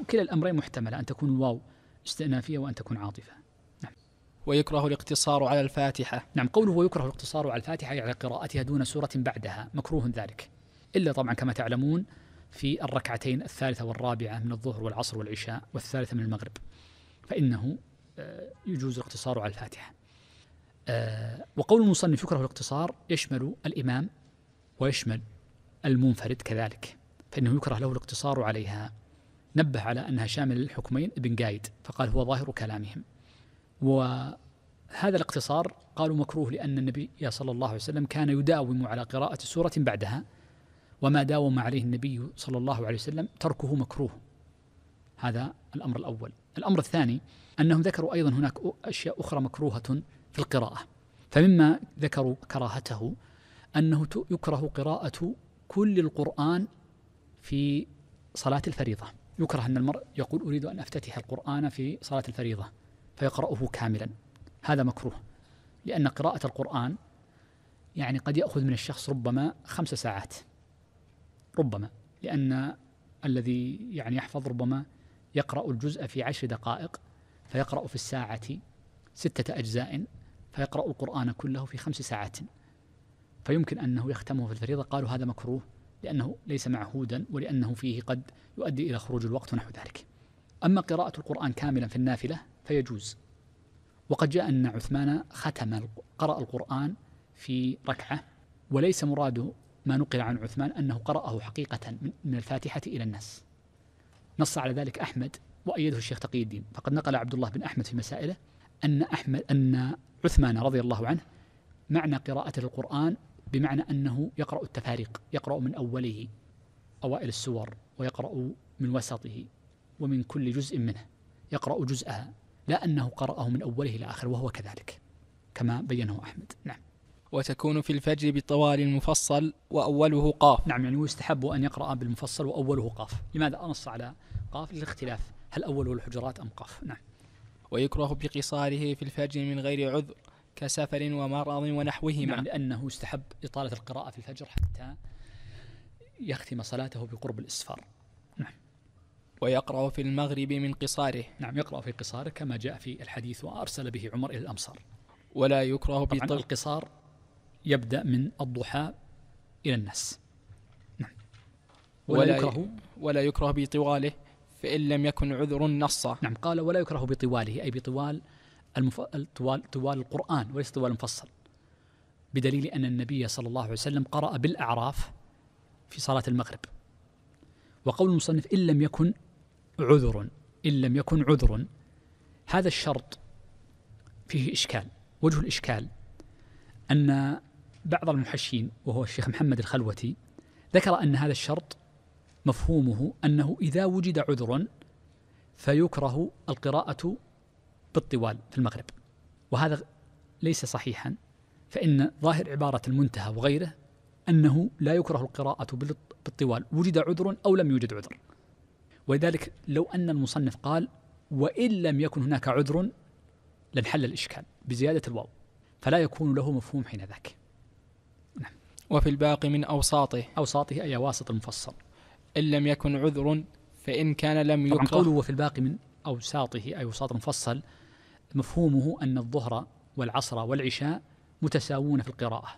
وكلا الأمرين محتملة أن تكون الواو استئنافية وأن تكون عاطفة نعم ويكره الاقتصار على الفاتحة نعم قوله ويكره الاقتصار على الفاتحة على يعني قراءتها دون سورة بعدها مكروه ذلك إلا طبعا كما تعلمون في الركعتين الثالثة والرابعة من الظهر والعصر والعشاء والثالثة من المغرب فإنه آه، يجوز الاقتصار على الفاتحة آه، وقول المصنف يكره الاقتصار يشمل الإمام ويشمل المنفرد كذلك فإنه يكره له الاقتصار عليها نبه على أنها شامل الحكمين ابن قايد فقال هو ظاهر كلامهم وهذا الاقتصار قالوا مكروه لأن النبي صلى الله عليه وسلم كان يداوم على قراءة سورة بعدها وما داوم عليه النبي صلى الله عليه وسلم تركه مكروه هذا الأمر الأول الأمر الثاني أنهم ذكروا أيضا هناك أشياء أخرى مكروهة في القراءة فمما ذكروا كراهته أنه يكره قراءة كل القرآن في صلاة الفريضة يكره أن المرء يقول أريد أن أفتتح القرآن في صلاة الفريضة فيقرأه كاملا هذا مكروه لأن قراءة القرآن يعني قد يأخذ من الشخص ربما خمس ساعات ربما لأن الذي يعني يحفظ ربما يقرأ الجزء في عشر دقائق فيقرأ في الساعة ستة أجزاء فيقرأ القرآن كله في خمس ساعات فيمكن أنه يختمه في الفريضة قالوا هذا مكروه لأنه ليس معهودا ولأنه فيه قد يؤدي إلى خروج الوقت ونحو ذلك أما قراءة القرآن كاملا في النافلة فيجوز وقد جاء أن عثمان ختم قرأ القرآن في ركعة وليس مراده ما نقل عن عثمان أنه قرأه حقيقة من الفاتحة إلى الناس نص على ذلك أحمد وأيده الشيخ تقي الدين فقد نقل عبد الله بن أحمد في مسائله أن أحمد أن عثمان رضي الله عنه معنى قراءته القرآن بمعنى أنه يقرأ التفاريق يقرأ من أوله أوائل السور ويقرأ من وسطه ومن كل جزء منه يقرأ جزءها لا أنه قرأه من أوله إلى آخره وهو كذلك كما بينه أحمد نعم وتكون في الفجر بطوال المفصل وأوله قاف نعم يعني يستحب أن يقرأ بالمفصل وأوله قاف لماذا أنص على قاف للاختلاف هل أوله الحجرات أم قاف نعم ويكره بقصاره في الفجر من غير عذر كسفر ومرض ونحوهما نعم لأنه يستحب إطالة القراءة في الفجر حتى يختم صلاته بقرب الإسفار نعم ويقرأ في المغرب من قصاره نعم يقرأ في قصاره كما جاء في الحديث وأرسل به عمر إلى الأمصار ولا يكره بطل القصار يبدأ من الضحى إلى الناس نعم. ولا, يكره ولا يكره بطواله فإن لم يكن عذر نص نعم قال ولا يكره بطواله أي بطوال المف... طوال طوال القرآن وليس طوال المفصل بدليل أن النبي صلى الله عليه وسلم قرأ بالأعراف في صلاة المغرب وقول المصنف إن لم يكن عذر إن لم يكن عذر هذا الشرط فيه إشكال وجه الإشكال أن بعض المحشين وهو الشيخ محمد الخلوتي ذكر أن هذا الشرط مفهومه أنه إذا وجد عذر فيكره القراءة بالطوال في المغرب وهذا ليس صحيحا فإن ظاهر عبارة المنتهى وغيره أنه لا يكره القراءة بالطوال وجد عذر أو لم يوجد عذر ولذلك لو أن المصنف قال وإن لم يكن هناك عذر لانحل الإشكال بزيادة الواو فلا يكون له مفهوم حين ذاك وفي الباقي من أوساطه أوساطه أي واسط المفصل إن لم يكن عذر فإن كان لم يكره قوله وفي الباقي من أوساطه أي أوساط المفصل مفهومه أن الظهر والعصر والعشاء متساوون في القراءة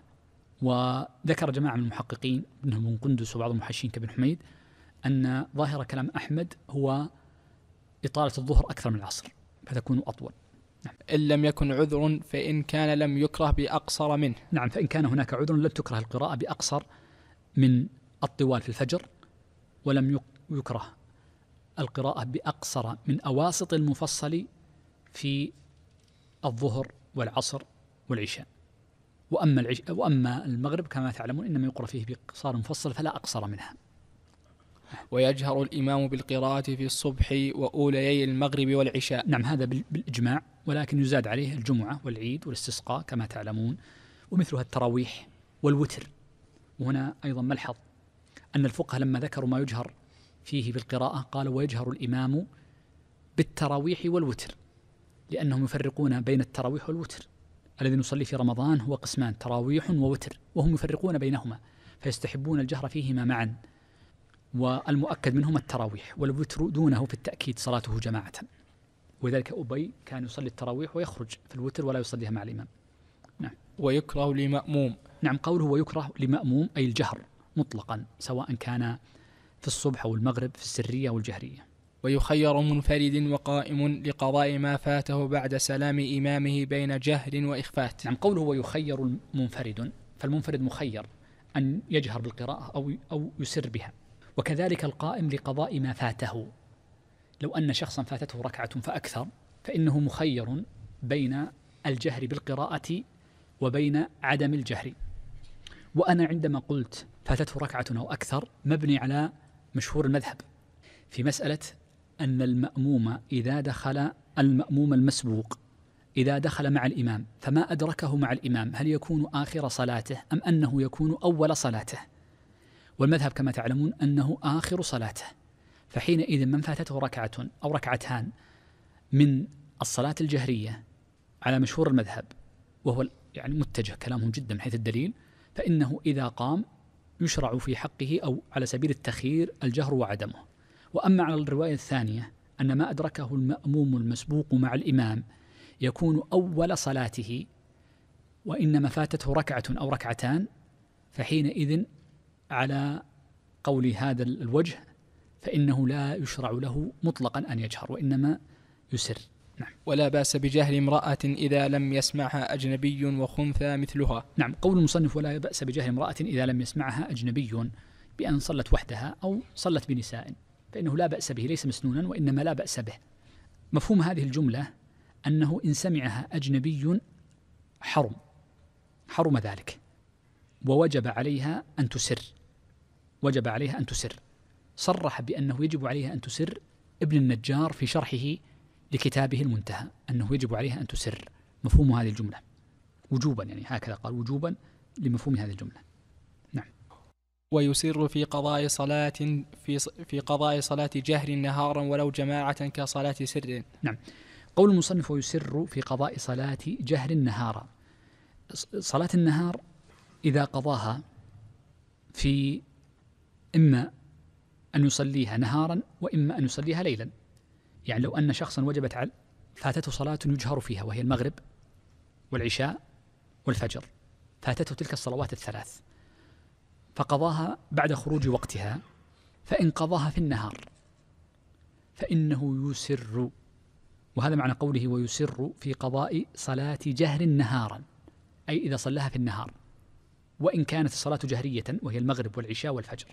وذكر جماعة من المحققين منهم من قندس وبعض المحشين كابن حميد أن ظاهر كلام أحمد هو إطالة الظهر أكثر من العصر فتكون أطول نعم. إن لم يكن عذر فإن كان لم يكره بأقصر منه نعم فإن كان هناك عذر لم تكره القراءة بأقصر من الطوال في الفجر ولم يكره القراءة بأقصر من أواسط المفصل في الظهر والعصر والعشاء وأما, العش... وأما المغرب كما تعلمون إنما يقرأ فيه بقصار مفصل فلا أقصر منها ويجهر الإمام بالقراءة في الصبح وأوليي المغرب والعشاء نعم هذا بالإجماع ولكن يزاد عليه الجمعة والعيد والاستسقاء كما تعلمون ومثلها التراويح والوتر وهنا أيضا ملحظ أن الفقهاء لما ذكروا ما يجهر فيه بالقراءة قالوا ويجهر الإمام بالتراويح والوتر لأنهم يفرقون بين التراويح والوتر الذي نصلي في رمضان هو قسمان تراويح ووتر وهم يفرقون بينهما فيستحبون الجهر فيهما معا والمؤكد منهما التراويح والوتر دونه في التأكيد صلاته جماعة وذلك أبي كان يصلي التراويح ويخرج في الوتر ولا يصليها مع الإمام نعم ويكره لمأموم نعم قوله ويكره لمأموم أي الجهر مطلقا سواء كان في الصبح أو المغرب في السرية أو الجهرية ويخير منفرد وقائم لقضاء ما فاته بعد سلام إمامه بين جهر وإخفات نعم قوله ويخير منفرد فالمنفرد مخير أن يجهر بالقراءة أو, أو يسر بها وكذلك القائم لقضاء ما فاته لو أن شخصا فاتته ركعة فأكثر فإنه مخير بين الجهر بالقراءة وبين عدم الجهر وأنا عندما قلت فاتته ركعة أو أكثر مبني على مشهور المذهب في مسألة أن المأموم إذا دخل المأموم المسبوق إذا دخل مع الإمام فما أدركه مع الإمام هل يكون آخر صلاته أم أنه يكون أول صلاته والمذهب كما تعلمون أنه آخر صلاته فحينئذ من فاتته ركعة أو ركعتان من الصلاة الجهرية على مشهور المذهب وهو يعني متجه كلامهم جدا من حيث الدليل فإنه إذا قام يشرع في حقه أو على سبيل التخيير الجهر وعدمه وأما على الرواية الثانية أن ما أدركه المأموم المسبوق مع الإمام يكون أول صلاته وإنما فاتته ركعة أو ركعتان فحينئذ على قول هذا الوجه فإنه لا يشرع له مطلقا أن يجهر وإنما يسر نعم ولا بأس بجهل امرأة إذا لم يسمعها أجنبي وخنثى مثلها نعم قول المصنف ولا بأس بجهل امرأة إذا لم يسمعها أجنبي بأن صلت وحدها أو صلت بنساء فإنه لا بأس به ليس مسنونا وإنما لا بأس به مفهوم هذه الجملة أنه إن سمعها أجنبي حرم حرم ذلك ووجب عليها أن تسر وجب عليها أن تسر صرح بأنه يجب عليها أن تسر ابن النجار في شرحه لكتابه المنتهى أنه يجب عليها أن تسر مفهوم هذه الجملة وجوبا يعني هكذا قال وجوبا لمفهوم هذه الجملة نعم ويسر في قضاء صلاة في في قضاء صلاة جهر نهارا ولو جماعة كصلاة سر نعم قول المصنف ويسر في قضاء صلاة جهر نهارا صلاة النهار إذا قضاها في إما أن يصليها نهارا وإما أن يصليها ليلا يعني لو أن شخصا وجبت على فاتته صلاة يجهر فيها وهي المغرب والعشاء والفجر فاتته تلك الصلوات الثلاث فقضاها بعد خروج وقتها فإن قضاها في النهار فإنه يسر وهذا معنى قوله ويسر في قضاء صلاة جهر نهارا أي إذا صلاها في النهار وإن كانت الصلاة جهرية وهي المغرب والعشاء والفجر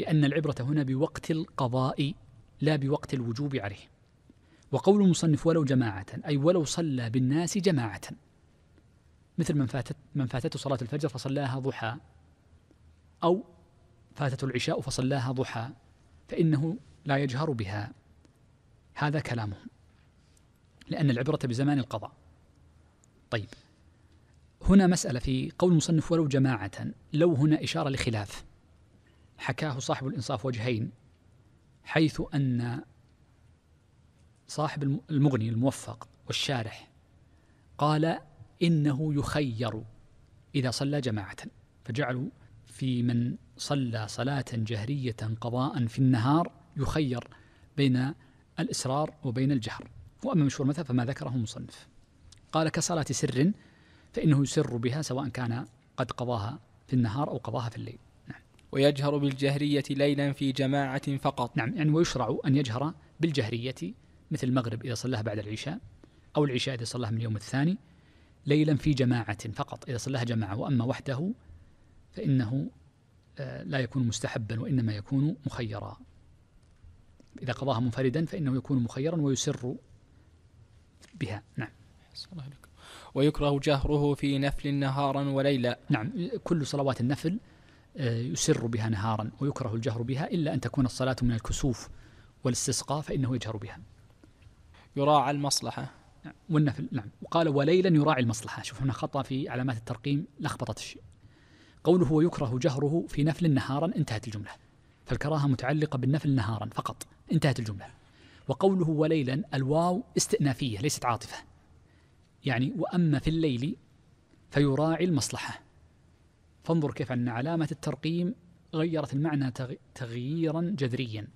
لأن العبرة هنا بوقت القضاء لا بوقت الوجوب عليه وقول المصنف ولو جماعة أي ولو صلى بالناس جماعة مثل من فاتت من فاتته صلاة الفجر فصلاها ضحى أو فاتته العشاء فصلاها ضحى فإنه لا يجهر بها هذا كلامهم لأن العبرة بزمان القضاء طيب هنا مسألة في قول المصنف ولو جماعة لو هنا إشارة لخلاف حكاه صاحب الإنصاف وجهين حيث أن صاحب المغني الموفق والشارح قال إنه يخير إذا صلى جماعة فجعلوا في من صلى صلاة جهرية قضاء في النهار يخير بين الإسرار وبين الجهر وأما مشهور مثلا فما ذكره مصنف قال كصلاة سر فإنه يسر بها سواء كان قد قضاها في النهار أو قضاها في الليل ويجهر بالجهرية ليلا في جماعة فقط نعم يعني ويشرع أن يجهر بالجهرية مثل المغرب إذا صلاها بعد العشاء أو العشاء إذا صلاها من اليوم الثاني ليلا في جماعة فقط إذا صلاها جماعة وأما وحده فإنه آه، لا يكون مستحبا وإنما يكون مخيرا إذا قضاها منفردا فإنه يكون مخيرا ويسر بها نعم ويكره جهره في نفل نهارا وليلا نعم كل صلوات النفل آه، يسر بها نهارا ويكره الجهر بها إلا أن تكون الصلاة من الكسوف والاستسقاء فإنه يجهر بها يراعى المصلحة نعم، والنفل نعم وقال وليلا يراعي المصلحة شوف هنا خطأ في علامات الترقيم لخبطت الشيء قوله ويكره جهره في نفل نهارا انتهت الجملة فالكراهة متعلقة بالنفل نهارا فقط انتهت الجملة وقوله وليلا الواو استئنافية ليست عاطفة يعني وأما في الليل فيراعي المصلحة فانظر كيف أن علامة الترقيم غيرت المعنى تغييرا جذريا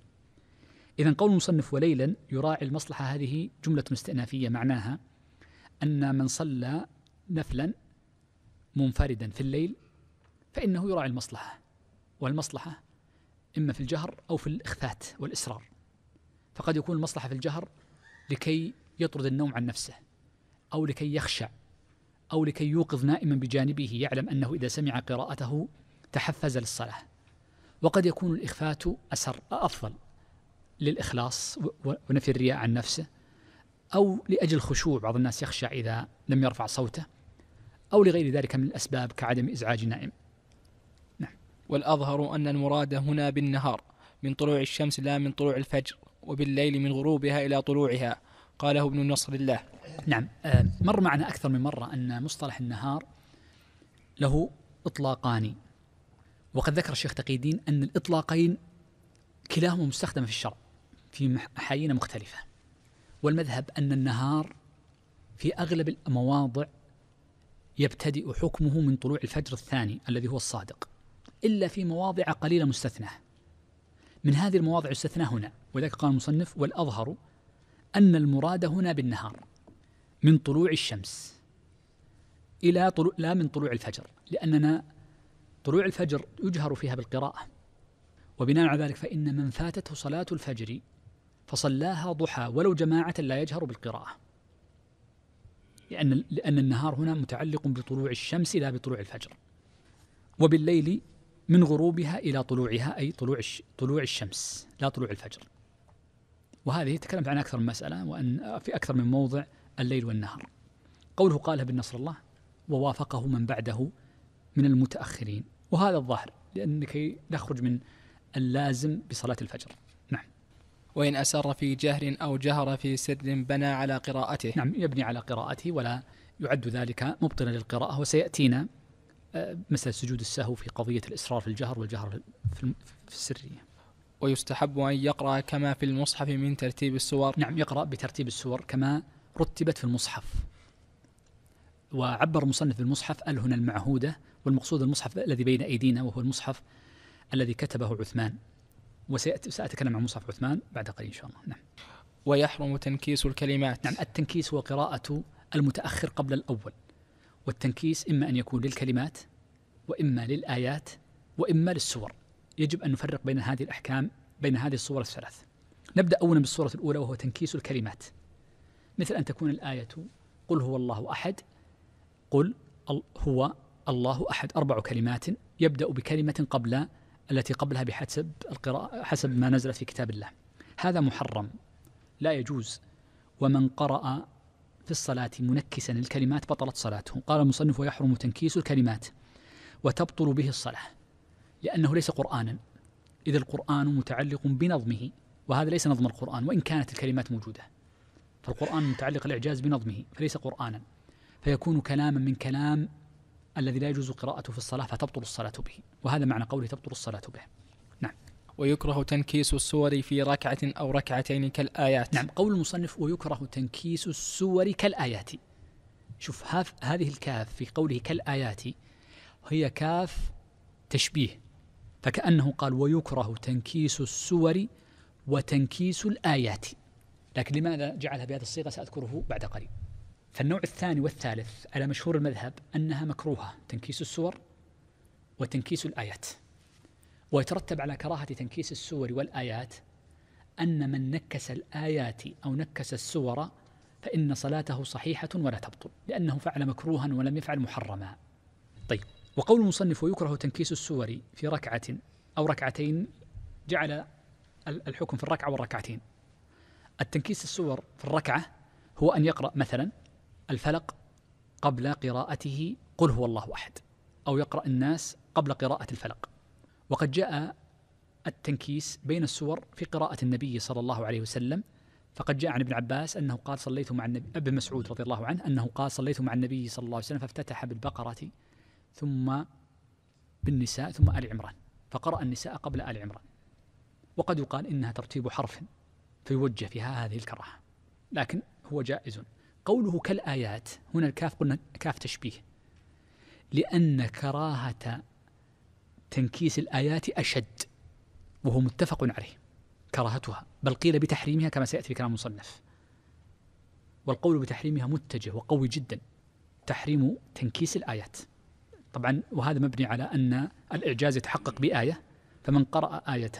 إذا قول المصنف وليلا يراعي المصلحة هذه جملة استئنافية معناها أن من صلى نفلا منفردا في الليل فإنه يراعي المصلحة والمصلحة إما في الجهر أو في الإخفات والإسرار فقد يكون المصلحة في الجهر لكي يطرد النوم عن نفسه أو لكي يخشع أو لكي يوقظ نائما بجانبه يعلم أنه إذا سمع قراءته تحفز للصلاة وقد يكون الإخفات أسر أفضل للإخلاص ونفي الرياء عن نفسه أو لأجل خشوع بعض الناس يخشى إذا لم يرفع صوته أو لغير ذلك من الأسباب كعدم إزعاج نائم نعم والأظهر أن المراد هنا بالنهار من طلوع الشمس لا من طلوع الفجر وبالليل من غروبها إلى طلوعها قاله ابن نصر الله نعم آه، مر معنا أكثر من مرة أن مصطلح النهار له إطلاقان وقد ذكر الشيخ تقيدين أن الإطلاقين كلاهما مستخدم في الشرع في حين مختلفة والمذهب أن النهار في أغلب المواضع يبتدئ حكمه من طلوع الفجر الثاني الذي هو الصادق إلا في مواضع قليلة مستثناة من هذه المواضع استثنى هنا وذلك قال المصنف والأظهر أن المراد هنا بالنهار من طلوع الشمس إلى طلوع لا من طلوع الفجر لأننا طلوع الفجر يجهر فيها بالقراءة وبناء على ذلك فإن من فاتته صلاة الفجر فصلاها ضحى ولو جماعة لا يجهر بالقراءة لأن لأن النهار هنا متعلق بطلوع الشمس لا بطلوع الفجر وبالليل من غروبها إلى طلوعها أي طلوع طلوع الشمس لا طلوع الفجر وهذه تكلمت عن أكثر من مسألة وأن في أكثر من موضع الليل والنهار قوله قالها بالنصر نصر الله ووافقه من بعده من المتأخرين وهذا الظاهر لأن نخرج من اللازم بصلاة الفجر نعم وإن أسر في جهر أو جهر في سر بنى على قراءته نعم يبني على قراءته ولا يعد ذلك مبطلا للقراءة وسيأتينا آه، مثل سجود السهو في قضية الإصرار في الجهر والجهر في السرية ويستحب أن يقرأ كما في المصحف من ترتيب السور نعم يقرأ بترتيب السور كما رتبت في المصحف وعبر مصنف المصحف الهنا هنا المعهودة والمقصود المصحف الذي بين أيدينا وهو المصحف الذي كتبه عثمان وسأتكلم عن مصحف عثمان بعد قليل إن شاء الله نعم ويحرم تنكيس الكلمات نعم التنكيس هو قراءة المتأخر قبل الأول والتنكيس إما أن يكون للكلمات وإما للآيات وإما للسور يجب أن نفرق بين هذه الأحكام بين هذه الصور الثلاث نبدأ أولا بالصورة الأولى وهو تنكيس الكلمات مثل أن تكون الآية قل هو الله أحد قل هو الله أحد أربع كلمات يبدأ بكلمة قبل التي قبلها بحسب القراءة حسب ما نزل في كتاب الله هذا محرم لا يجوز ومن قرأ في الصلاة منكسا الكلمات بطلت صلاته قال المصنف ويحرم تنكيس الكلمات وتبطل به الصلاة لأنه ليس قرآنا إذا القرآن متعلق بنظمه وهذا ليس نظم القرآن وإن كانت الكلمات موجودة فالقرآن متعلق الإعجاز بنظمه فليس قرآنا فيكون كلاما من كلام الذي لا يجوز قراءته في الصلاة فتبطل الصلاة به وهذا معنى قوله تبطل الصلاة به نعم ويكره تنكيس السور في ركعة أو ركعتين كالآيات نعم قول المصنف ويكره تنكيس السور كالآيات شوف هذه الكاف في قوله كالآيات هي كاف تشبيه فكأنه قال ويكره تنكيس السور وتنكيس الآيات لكن لماذا جعلها بهذه الصيغة سأذكره بعد قليل فالنوع الثاني والثالث على مشهور المذهب أنها مكروهة تنكيس السور وتنكيس الآيات ويترتب على كراهة تنكيس السور والآيات أن من نكس الآيات أو نكس السور فإن صلاته صحيحة ولا تبطل لأنه فعل مكروها ولم يفعل محرما طيب وقول المصنف ويكره تنكيس السور في ركعة أو ركعتين جعل الحكم في الركعة والركعتين التنكيس السور في الركعة هو أن يقرأ مثلا الفلق قبل قراءته قل هو الله أحد أو يقرأ الناس قبل قراءة الفلق وقد جاء التنكيس بين السور في قراءة النبي صلى الله عليه وسلم فقد جاء عن ابن عباس أنه قال صليت مع النبي ابن مسعود رضي الله عنه أنه قال صليت مع النبي صلى الله عليه وسلم فافتتح بالبقرة ثم بالنساء ثم آل عمران فقرأ النساء قبل آل عمران وقد يقال إنها ترتيب حرف فيوجه فيها هذه الكراهة لكن هو جائز قوله كالآيات هنا الكاف قلنا كاف تشبيه لأن كراهة تنكيس الآيات أشد وهو متفق عليه كراهتها بل قيل بتحريمها كما سيأتي في كلام المصنف والقول بتحريمها متجه وقوي جدا تحريم تنكيس الآيات طبعا وهذا مبني على أن الإعجاز يتحقق بآية فمن قرأ آية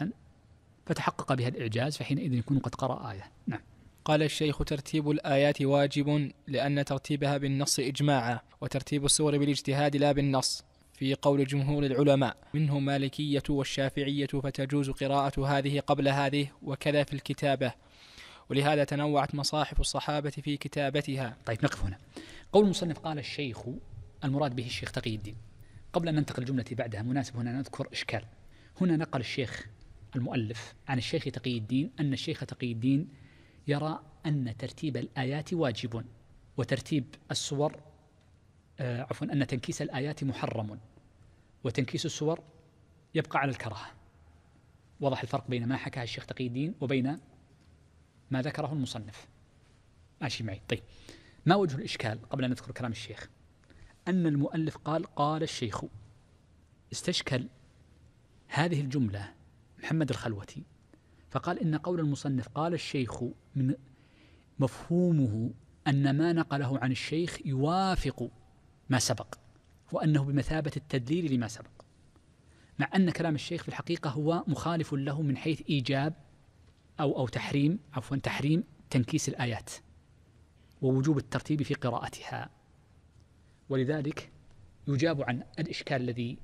فتحقق بها الإعجاز فحينئذ يكون قد قرأ آية نعم قال الشيخ ترتيب الآيات واجب لأن ترتيبها بالنص إجماعا وترتيب السور بالاجتهاد لا بالنص في قول جمهور العلماء منهم مالكية والشافعية فتجوز قراءة هذه قبل هذه وكذا في الكتابة ولهذا تنوعت مصاحف الصحابة في كتابتها طيب نقف هنا قول المصنف قال الشيخ المراد به الشيخ تقي الدين قبل أن ننتقل الجملة بعدها مناسب هنا نذكر إشكال هنا نقل الشيخ المؤلف عن الشيخ تقي الدين أن الشيخ تقي الدين يرى أن ترتيب الآيات واجب وترتيب السور آه، عفوا أن تنكيس الآيات محرم وتنكيس السور يبقى على الكراهة وضح الفرق بين ما حكاه الشيخ تقي الدين وبين ما ذكره المصنف ماشي معي طيب ما وجه الإشكال قبل أن نذكر كلام الشيخ أن المؤلف قال قال الشيخ استشكل هذه الجملة محمد الخلوتي فقال إن قول المصنف قال الشيخ من مفهومه أن ما نقله عن الشيخ يوافق ما سبق وأنه بمثابة التدليل لما سبق مع أن كلام الشيخ في الحقيقة هو مخالف له من حيث إيجاب أو أو تحريم عفوا تحريم تنكيس الآيات ووجوب الترتيب في قراءتها ولذلك يجاب عن الإشكال الذي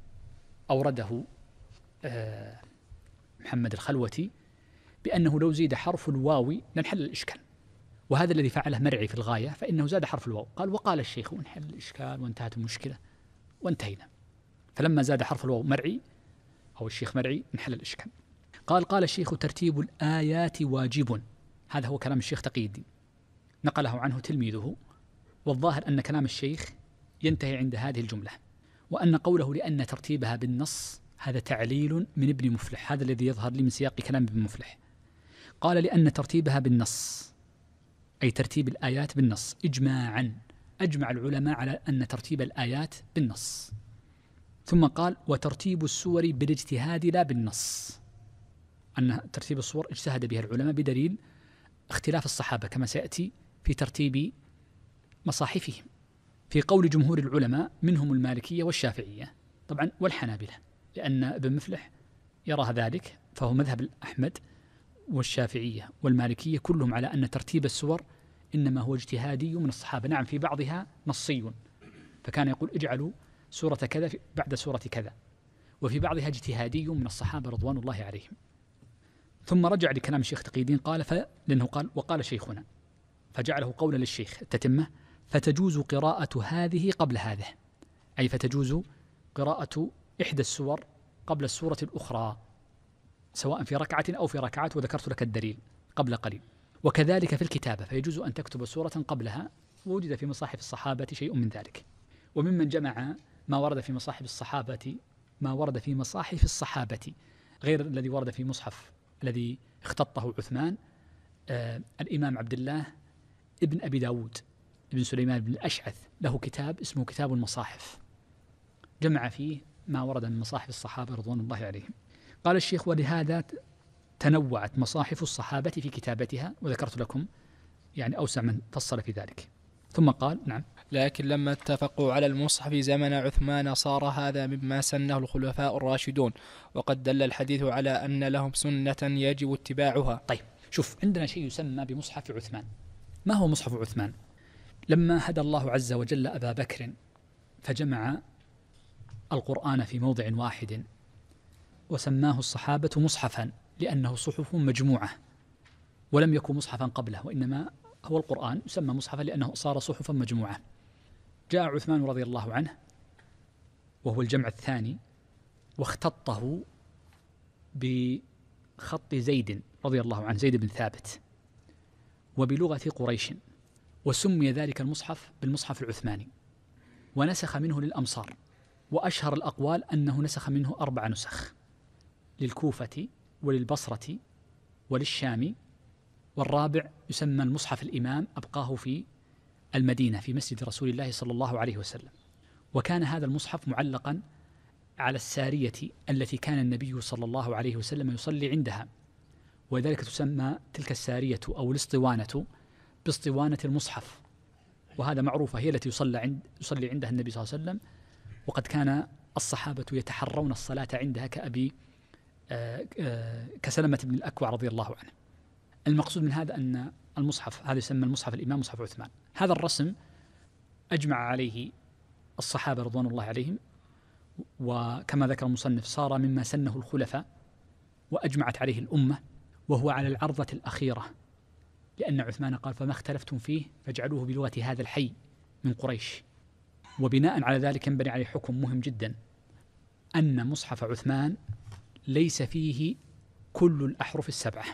أورده آه، محمد الخلوتي بأنه لو زيد حرف الواو لانحل الإشكال وهذا الذي فعله مرعي في الغاية فإنه زاد حرف الواو قال وقال الشيخ انحل الإشكال وانتهت المشكلة وانتهينا فلما زاد حرف الواو مرعي أو الشيخ مرعي انحل الإشكال قال قال الشيخ ترتيب الآيات واجب هذا هو كلام الشيخ تقي الدين نقله عنه تلميذه والظاهر أن كلام الشيخ ينتهي عند هذه الجملة وأن قوله لأن ترتيبها بالنص هذا تعليل من ابن مفلح هذا الذي يظهر لي من سياق كلام ابن مفلح قال لأن ترتيبها بالنص أي ترتيب الآيات بالنص إجماعا أجمع العلماء على أن ترتيب الآيات بالنص ثم قال وترتيب السور بالاجتهاد لا بالنص أن ترتيب الصور اجتهد بها العلماء بدليل اختلاف الصحابة كما سيأتي في ترتيب مصاحفهم في قول جمهور العلماء منهم المالكية والشافعية طبعا والحنابلة لأن ابن مفلح يرى ذلك فهو مذهب أحمد والشافعية والمالكية كلهم على أن ترتيب السور إنما هو اجتهادي من الصحابة نعم في بعضها نصي فكان يقول اجعلوا سورة كذا بعد سورة كذا وفي بعضها اجتهادي من الصحابة رضوان الله عليهم ثم رجع لكلام الشيخ تقيدين قال لأنه قال وقال شيخنا فجعله قولا للشيخ التتمة فتجوز قراءة هذه قبل هذه أي فتجوز قراءة إحدى السور قبل السورة الأخرى سواء في ركعة أو في ركعات وذكرت لك الدليل قبل قليل وكذلك في الكتابة فيجوز أن تكتب سورة قبلها ووجد في مصاحف الصحابة شيء من ذلك وممن جمع ما ورد في مصاحف الصحابة ما ورد في مصاحف الصحابة غير الذي ورد في مصحف الذي اختطه عثمان آه الإمام عبد الله ابن أبي داود ابن سليمان بن الأشعث له كتاب اسمه كتاب المصاحف جمع فيه ما ورد من مصاحف الصحابة رضوان الله عليهم قال الشيخ ولهذا تنوعت مصاحف الصحابة في كتابتها وذكرت لكم يعني أوسع من فصل في ذلك ثم قال نعم لكن لما اتفقوا على المصحف زمن عثمان صار هذا مما سنه الخلفاء الراشدون وقد دل الحديث على أن لهم سنة يجب اتباعها طيب شوف عندنا شيء يسمى بمصحف عثمان ما هو مصحف عثمان لما هدى الله عز وجل ابا بكر فجمع القران في موضع واحد وسماه الصحابه مصحفا لانه صحف مجموعه ولم يكن مصحفا قبله وانما هو القران يسمى مصحفا لانه صار صحفا مجموعه جاء عثمان رضي الله عنه وهو الجمع الثاني واختطه بخط زيد رضي الله عنه زيد بن ثابت وبلغه قريش وسمي ذلك المصحف بالمصحف العثماني ونسخ منه للأمصار وأشهر الأقوال أنه نسخ منه أربع نسخ للكوفة وللبصرة وللشام والرابع يسمى المصحف الإمام أبقاه في المدينة في مسجد رسول الله صلى الله عليه وسلم وكان هذا المصحف معلقا على السارية التي كان النبي صلى الله عليه وسلم يصلي عندها وذلك تسمى تلك السارية أو الاسطوانة باسطوانة المصحف وهذا معروفة هي التي يصلى عند يصلي عندها النبي صلى الله عليه وسلم وقد كان الصحابة يتحرون الصلاة عندها كأبي آه، آه، كسلمة بن الأكوع رضي الله عنه المقصود من هذا أن المصحف هذا يسمى المصحف الإمام مصحف عثمان هذا الرسم أجمع عليه الصحابة رضوان الله عليهم وكما ذكر المصنف صار مما سنه الخلفاء وأجمعت عليه الأمة وهو على العرضة الأخيرة لأن عثمان قال فما اختلفتم فيه فاجعلوه بلغة هذا الحي من قريش وبناء على ذلك ينبني عليه حكم مهم جدا أن مصحف عثمان ليس فيه كل الأحرف السبعة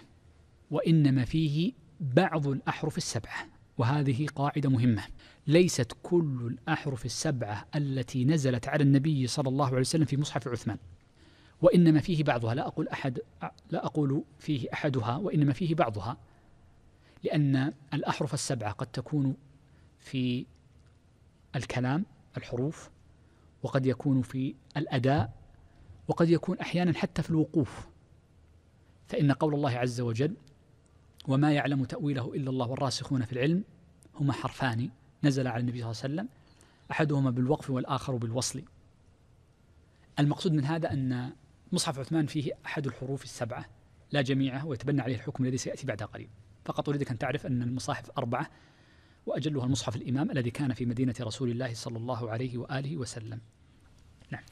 وإنما فيه بعض الأحرف السبعة وهذه قاعدة مهمة ليست كل الأحرف السبعة التي نزلت على النبي صلى الله عليه وسلم في مصحف عثمان وإنما فيه بعضها لا أقول أحد لا أقول فيه أحدها وإنما فيه بعضها لأن الأحرف السبعة قد تكون في الكلام الحروف وقد يكون في الأداء وقد يكون أحيانا حتى في الوقوف فإن قول الله عز وجل وما يعلم تأويله إلا الله والراسخون في العلم هما حرفان نزل على النبي صلى الله عليه وسلم أحدهما بالوقف والآخر بالوصل المقصود من هذا أن مصحف عثمان فيه أحد الحروف السبعة لا جميعها ويتبنى عليه الحكم الذي سيأتي بعد قليل فقط أريدك أن تعرف أن المصاحف أربعة وأجلها المصحف الإمام الذي كان في مدينة رسول الله صلى الله عليه وآله وسلم نعم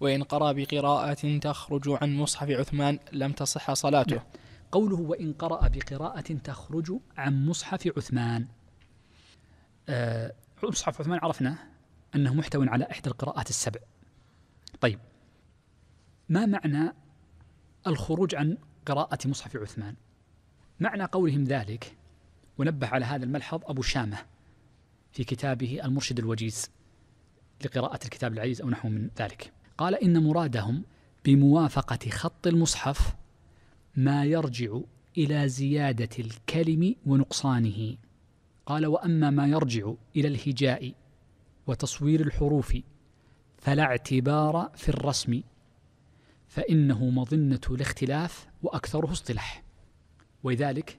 وإن قرأ بقراءة تخرج عن مصحف عثمان لم تصح صلاته نعم. قوله وإن قرأ بقراءة تخرج عن مصحف عثمان آه مصحف عثمان عرفنا أنه محتوى على إحدى القراءات السبع طيب ما معنى الخروج عن قراءة مصحف عثمان معنى قولهم ذلك ونبه على هذا الملحظ أبو شامة في كتابه المرشد الوجيز لقراءة الكتاب العزيز أو نحو من ذلك قال إن مرادهم بموافقة خط المصحف ما يرجع إلى زيادة الكلم ونقصانه قال وأما ما يرجع إلى الهجاء وتصوير الحروف فلا اعتبار في الرسم فإنه مظنة الاختلاف وأكثره اصطلاح ولذلك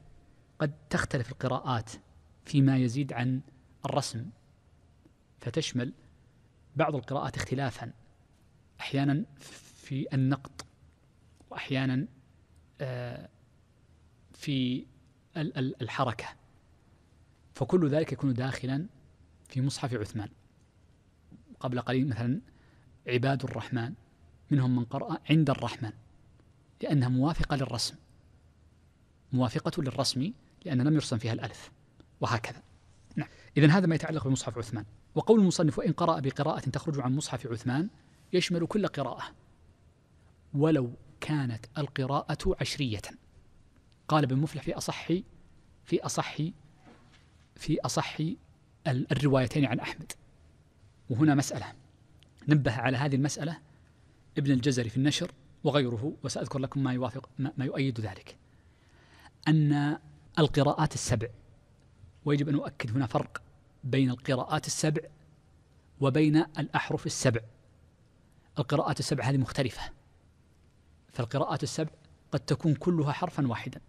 قد تختلف القراءات فيما يزيد عن الرسم فتشمل بعض القراءات اختلافا احيانا في النقط واحيانا آه، في الحركه فكل ذلك يكون داخلا في مصحف عثمان قبل قليل مثلا عباد الرحمن منهم من قرأ عند الرحمن لأنها موافقة للرسم موافقة للرسم لأن لم يرسم فيها الألف وهكذا نعم إذا هذا ما يتعلق بمصحف عثمان وقول المصنف وإن قرأ بقراءة تخرج عن مصحف عثمان يشمل كل قراءة ولو كانت القراءة عشرية قال ابن مفلح في أصح في أصح في أصح الروايتين عن أحمد وهنا مسألة نبه على هذه المسألة ابن الجزري في النشر وغيره وسأذكر لكم ما يوافق ما يؤيد ذلك أن القراءات السبع ويجب أن أؤكد هنا فرق بين القراءات السبع وبين الأحرف السبع القراءات السبع هذه مختلفة فالقراءات السبع قد تكون كلها حرفا واحدا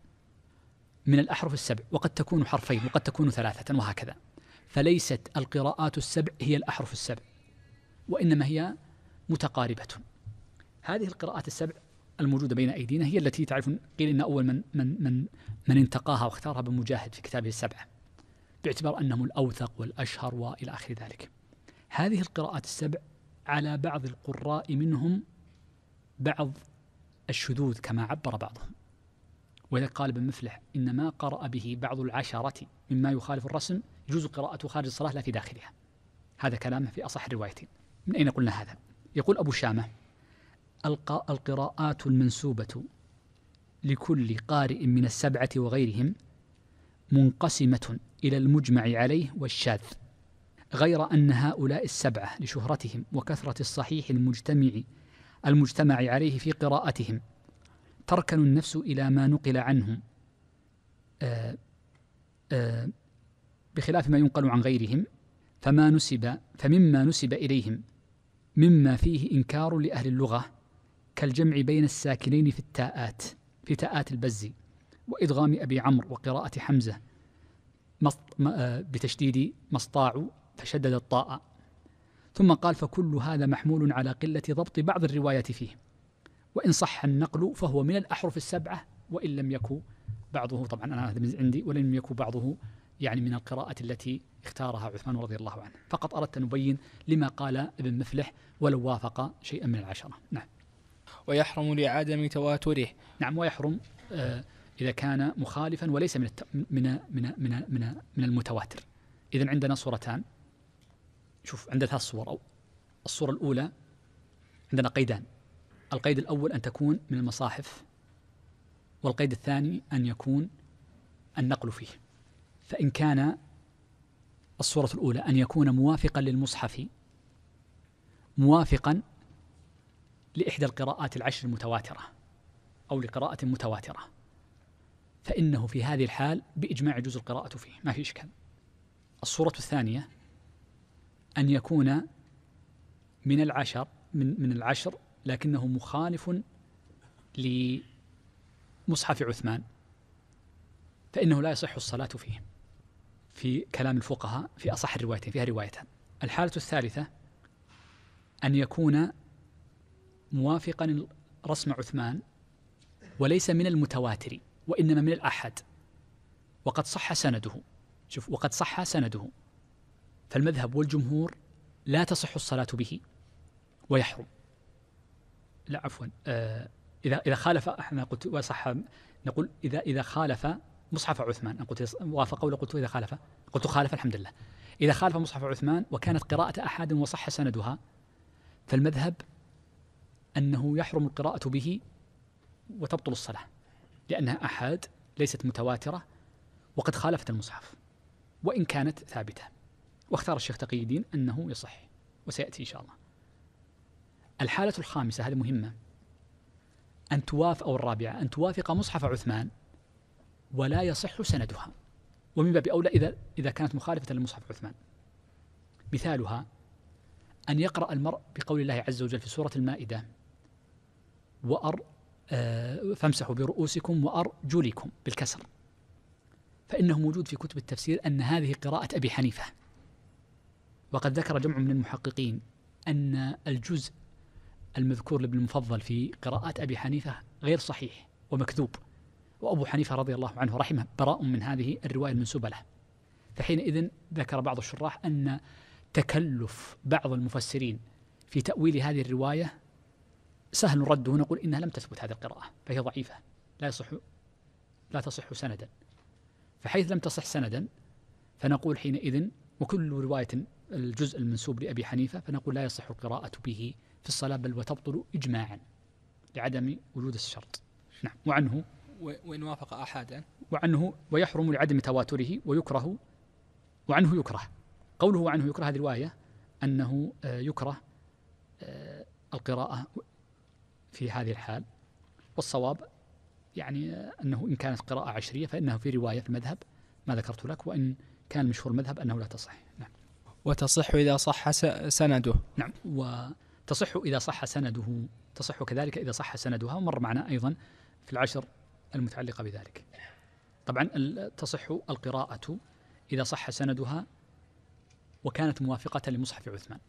من الأحرف السبع وقد تكون حرفين وقد تكون ثلاثة وهكذا فليست القراءات السبع هي الأحرف السبع وإنما هي متقاربة هذه القراءات السبع الموجودة بين أيدينا هي التي تعرف قيل إن أول من من من من انتقاها واختارها بن مجاهد في كتابه السبعة باعتبار أنهم الأوثق والأشهر وإلى آخر ذلك هذه القراءات السبع على بعض القراء منهم بعض الشذوذ كما عبر بعضهم وإذا قال ابن مفلح إن ما قرأ به بعض العشرة مما يخالف الرسم يجوز قراءته خارج الصلاة لا في داخلها هذا كلامه في أصح الروايتين من أين قلنا هذا؟ يقول أبو شامة القراءات المنسوبة لكل قارئ من السبعة وغيرهم منقسمة إلى المجمع عليه والشاذ غير أن هؤلاء السبعة لشهرتهم وكثرة الصحيح المجتمع المجتمع عليه في قراءتهم تركن النفس إلى ما نقل عنهم آآ آه، آآ آه، بخلاف ما ينقل عن غيرهم فما نسب فمما نسب إليهم مما فيه إنكار لأهل اللغة كالجمع بين الساكنين في التاءات في تاءات البزي وإدغام أبي عمرو وقراءة حمزة آه، بتشديد مصطاع فشدد الطاء ثم قال فكل هذا محمول على قلة ضبط بعض الرواية فيه وإن صح النقل فهو من الأحرف السبعة وإن لم يكن بعضه طبعا أنا هذا عندي وإن لم يكن بعضه يعني من القراءة التي اختارها عثمان رضي الله عنه فقط أردت أن أبين لما قال ابن مفلح ولو وافق شيئا من العشرة نعم ويحرم لعدم تواتره نعم ويحرم آه، إذا كان مخالفا وليس من من من من من, من المتواتر إذا عندنا صورتان شوف عندنا ثلاث صور أو الصورة الأولى عندنا قيدان القيد الأول أن تكون من المصاحف والقيد الثاني أن يكون النقل فيه فإن كان الصورة الأولى أن يكون موافقا للمصحف موافقا لإحدى القراءات العشر المتواترة أو لقراءة متواترة فإنه في هذه الحال بإجماع يجوز القراءة فيه ما في إشكال الصورة الثانية أن يكون من العشر من من العشر لكنه مخالف لمصحف عثمان فإنه لا يصح الصلاة فيه في كلام الفقهاء في أصح الروايتين فيها روايتان الحالة الثالثة أن يكون موافقا رسم عثمان وليس من المتواتر وإنما من الأحد وقد صح سنده شوف وقد صح سنده فالمذهب والجمهور لا تصح الصلاة به ويحرم لا عفوا آه إذا إذا خالف أحنا قلت وصح نقول إذا إذا خالف مصحف عثمان أنا قلت وافق ولا قلت إذا خالف قلت خالف الحمد لله إذا خالف مصحف عثمان وكانت قراءة أحد وصح سندها فالمذهب أنه يحرم القراءة به وتبطل الصلاة لأنها أحاد ليست متواترة وقد خالفت المصحف وإن كانت ثابتة واختار الشيخ تقي الدين أنه يصح وسيأتي إن شاء الله الحالة الخامسة هذه مهمة أن توافق أو الرابعة أن توافق مصحف عثمان ولا يصح سندها ومن باب أولى إذا إذا كانت مخالفة لمصحف عثمان مثالها أن يقرأ المرء بقول الله عز وجل في سورة المائدة وأر آه، فامسحوا برؤوسكم وأرجلكم بالكسر فإنه موجود في كتب التفسير أن هذه قراءة أبي حنيفة وقد ذكر جمع من المحققين أن الجزء المذكور لابن المفضل في قراءات أبي حنيفة غير صحيح ومكذوب وأبو حنيفة رضي الله عنه رحمه براء من هذه الرواية المنسوبة له فحينئذ ذكر بعض الشراح أن تكلف بعض المفسرين في تأويل هذه الرواية سهل رده نقول إنها لم تثبت هذه القراءة فهي ضعيفة لا يصح لا تصح سندا فحيث لم تصح سندا فنقول حينئذ وكل رواية الجزء المنسوب لأبي حنيفة فنقول لا يصح القراءة به في الصلاة بل وتبطل إجماعا لعدم وجود الشرط نعم وعنه وإن وافق أحدا وعنه ويحرم لعدم تواتره ويكره وعنه يكره قوله وعنه يكره هذه الرواية أنه آه، يكره آه، القراءة في هذه الحال والصواب يعني أنه إن كانت قراءة عشرية فإنه في رواية في المذهب ما ذكرت لك وإن كان المشهور المذهب أنه لا تصح نعم وتصح إذا صح سنده نعم وتصح إذا صح سنده تصح كذلك إذا صح سندها ومر معنا أيضا في العشر المتعلقة بذلك طبعا تصح القراءة إذا صح سندها وكانت موافقة لمصحف عثمان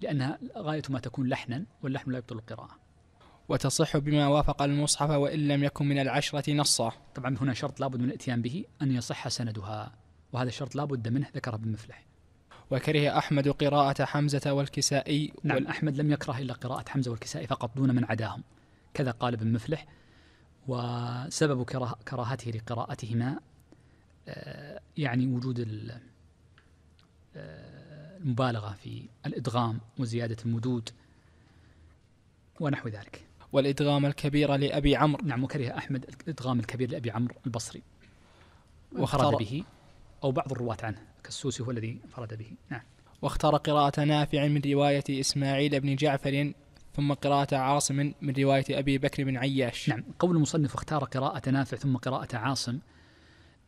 لأنها غاية ما تكون لحنا واللحن لا يبطل القراءة وتصح بما وافق المصحف وإن لم يكن من العشرة نصا طبعا هنا شرط لابد من الاتيان به أن يصح سندها وهذا الشرط لابد منه ذكره ابن مفلح وكره أحمد قراءة حمزة والكسائي نعم وال... أحمد لم يكره إلا قراءة حمزة والكسائي فقط دون من عداهم كذا قال ابن مفلح وسبب كراه كراهته لقراءتهما آه، يعني وجود آه، المبالغة في الإدغام وزيادة المدود ونحو ذلك والإدغام الكبير لأبي عمرو نعم وكره أحمد الإدغام الكبير لأبي عمرو البصري وخرج به أو بعض الرواة عنه كالسوسي هو الذي فرد به نعم واختار قراءة نافع من رواية إسماعيل بن جعفر ثم قراءة عاصم من رواية أبي بكر بن عياش نعم قول المصنف اختار قراءة نافع ثم قراءة عاصم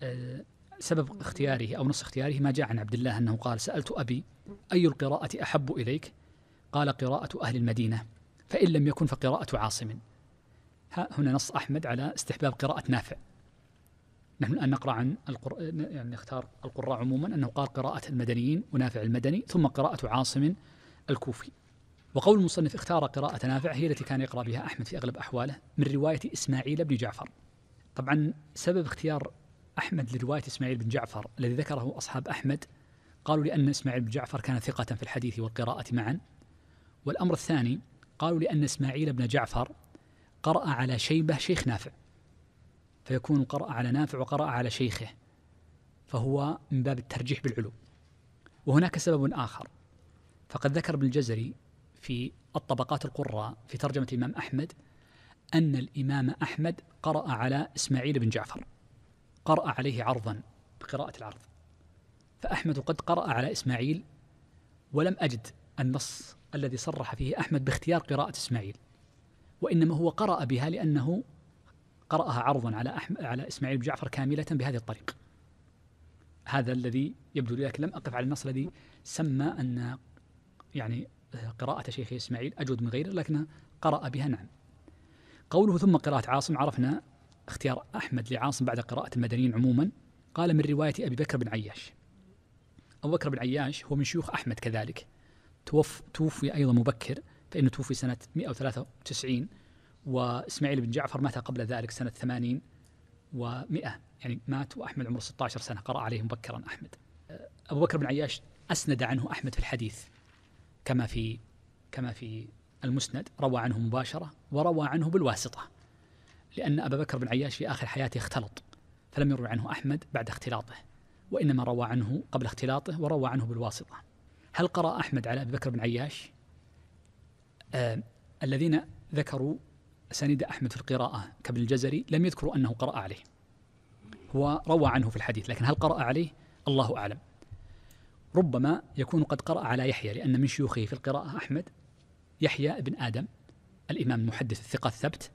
آه، سبب اختياره أو نص اختياره ما جاء عن عبد الله أنه قال سألت أبي أي القراءة أحب إليك قال قراءة أهل المدينة فإن لم يكن فقراءة عاصم هنا نص أحمد على استحباب قراءة نافع نحن الآن نقرأ عن القر... يعني نختار القراء عموما أنه قال قراءة المدنيين ونافع المدني ثم قراءة عاصم الكوفي وقول المصنف اختار قراءة نافع هي التي كان يقرأ بها أحمد في أغلب أحواله من رواية إسماعيل بن جعفر طبعا سبب اختيار أحمد لرواية إسماعيل بن جعفر الذي ذكره أصحاب أحمد قالوا لأن إسماعيل بن جعفر كان ثقة في الحديث والقراءة معا والأمر الثاني قالوا لأن إسماعيل بن جعفر قرأ على شيبة شيخ نافع فيكون قرأ على نافع وقرأ على شيخه فهو من باب الترجيح بالعلو وهناك سبب آخر فقد ذكر ابن الجزري في الطبقات القراء في ترجمة الإمام أحمد أن الإمام أحمد قرأ على إسماعيل بن جعفر قرأ عليه عرضا بقراءة العرض فأحمد قد قرأ على إسماعيل ولم أجد النص الذي صرح فيه أحمد باختيار قراءة إسماعيل وإنما هو قرأ بها لأنه قرأها عرضا على أحمد على إسماعيل بن جعفر كاملة بهذه الطريقة هذا الذي يبدو لي لكن لم أقف على النص الذي سمى أن يعني آه، قراءة شيخ إسماعيل أجود من غيره لكنه قرأ بها نعم قوله ثم قراءة عاصم عرفنا اختيار أحمد لعاصم بعد قراءة المدنيين عموما قال من رواية أبي بكر بن عياش أبو بكر بن عياش هو من شيوخ أحمد كذلك توف توفي أيضا مبكر فإنه توفي سنة 193 وإسماعيل بن جعفر مات قبل ذلك سنة 80 و100 يعني مات وأحمد عمره 16 سنة قرأ عليه مبكرا أحمد أبو بكر بن عياش أسند عنه أحمد في الحديث كما في كما في المسند روى عنه مباشرة وروى عنه بالواسطة لأن أبا بكر بن عياش في آخر حياته اختلط فلم يروي عنه أحمد بعد اختلاطه وإنما روى عنه قبل اختلاطه وروى عنه بالواسطة هل قرأ أحمد على أبي بكر بن عياش آه الذين ذكروا سند أحمد في القراءة كابن الجزري لم يذكروا أنه قرأ عليه هو روى عنه في الحديث لكن هل قرأ عليه الله أعلم ربما يكون قد قرأ على يحيى لأن من شيوخه في القراءة أحمد يحيى بن آدم الإمام المحدث الثقة الثبت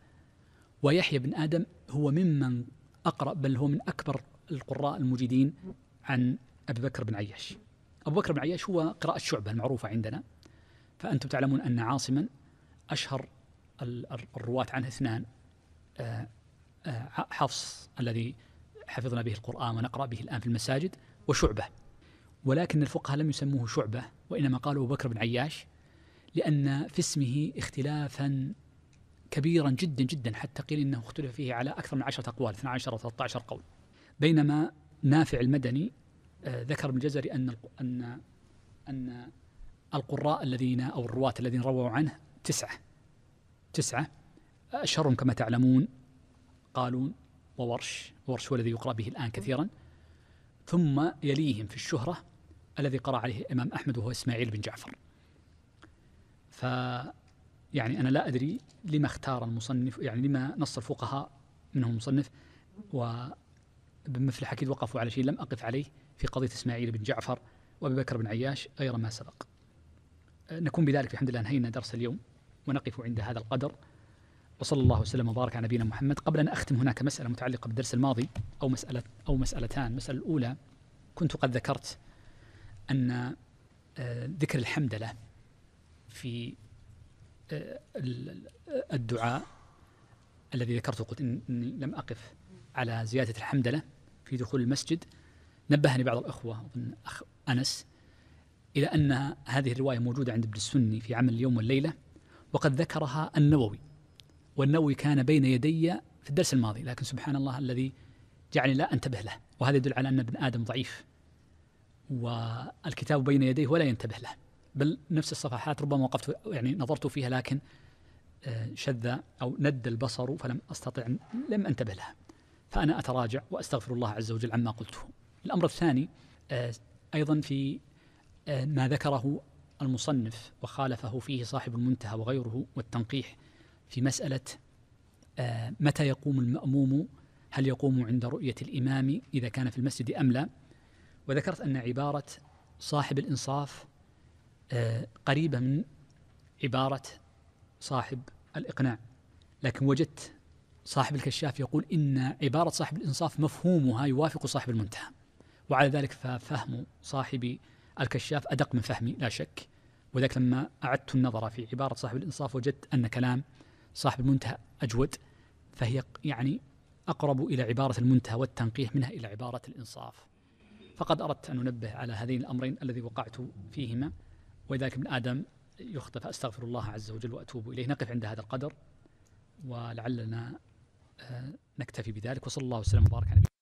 ويحيى بن آدم هو ممن أقرأ بل هو من أكبر القراء المجيدين عن أبي بكر بن عياش أبو بكر بن عياش هو قراءة شعبة المعروفة عندنا فأنتم تعلمون أن عاصما أشهر الرواة عنه اثنان آه، آه، حفص الذي حفظنا به القرآن ونقرأ به الآن في المساجد وشعبة ولكن الفقهاء لم يسموه شعبة وإنما قالوا أبو بكر بن عياش لأن في اسمه اختلافا كبيرا جدا جدا حتى قيل انه اختلف فيه على اكثر من عشرة اقوال 12 او 13 قول بينما نافع المدني آه، ذكر ابن الجزري أن أن أن القراء الذين أو الرواة الذين رووا عنه تسعة تسعة أشهرهم كما تعلمون قالون وورش وورش هو الذي يقرأ به الآن كثيرا ثم يليهم في الشهرة الذي قرأ عليه الإمام أحمد وهو إسماعيل بن جعفر ف يعني أنا لا أدري لما اختار المصنف يعني لما نص الفقهاء منهم المصنف و مفلح أكيد وقفوا على شيء لم أقف عليه في قضية إسماعيل بن جعفر وأبي بكر بن عياش غير ما سبق أه، نكون بذلك الحمد لله أنهينا درس اليوم ونقف عند هذا القدر وصلى الله وسلم وبارك على نبينا محمد قبل أن أختم هناك مسألة متعلقة بالدرس الماضي أو مسألة أو مسألتان المسألة الأولى كنت قد ذكرت أن أه، ذكر الحمدلة في أه، الدعاء الذي ذكرته قلت أني لم أقف على زيادة الحمدلة في دخول المسجد نبهني بعض الأخوة أظن أخ أنس إلى أن هذه الرواية موجودة عند ابن السني في عمل اليوم والليلة وقد ذكرها النووي والنووي كان بين يدي في الدرس الماضي لكن سبحان الله الذي جعلني لا أنتبه له وهذا يدل على أن ابن آدم ضعيف والكتاب بين يديه ولا ينتبه له بل نفس الصفحات ربما وقفت يعني نظرت فيها لكن آه، شذ أو ند البصر فلم أستطع لم أنتبه لها فأنا أتراجع وأستغفر الله عز وجل عما قلته الأمر الثاني آه، أيضا في آه، ما ذكره المصنف وخالفه فيه صاحب المنتهى وغيره والتنقيح في مسألة آه، متى يقوم المأموم هل يقوم عند رؤية الإمام إذا كان في المسجد أم لا وذكرت أن عبارة صاحب الإنصاف قريبة من عبارة صاحب الإقناع لكن وجدت صاحب الكشاف يقول إن عبارة صاحب الإنصاف مفهومها يوافق صاحب المنتهى وعلى ذلك ففهم صاحب الكشاف أدق من فهمي لا شك وذلك لما أعدت النظر في عبارة صاحب الإنصاف وجدت أن كلام صاحب المنتهى أجود فهي يعني أقرب إلى عبارة المنتهى والتنقيح منها إلى عبارة الإنصاف فقد أردت أن أنبه على هذين الأمرين الذي وقعت فيهما ولذلك ابن آدم يخطئ فأستغفر الله عز وجل وأتوب إليه نقف عند هذا القدر ولعلنا آه، نكتفي بذلك وصلى الله وسلم وبارك على نبينا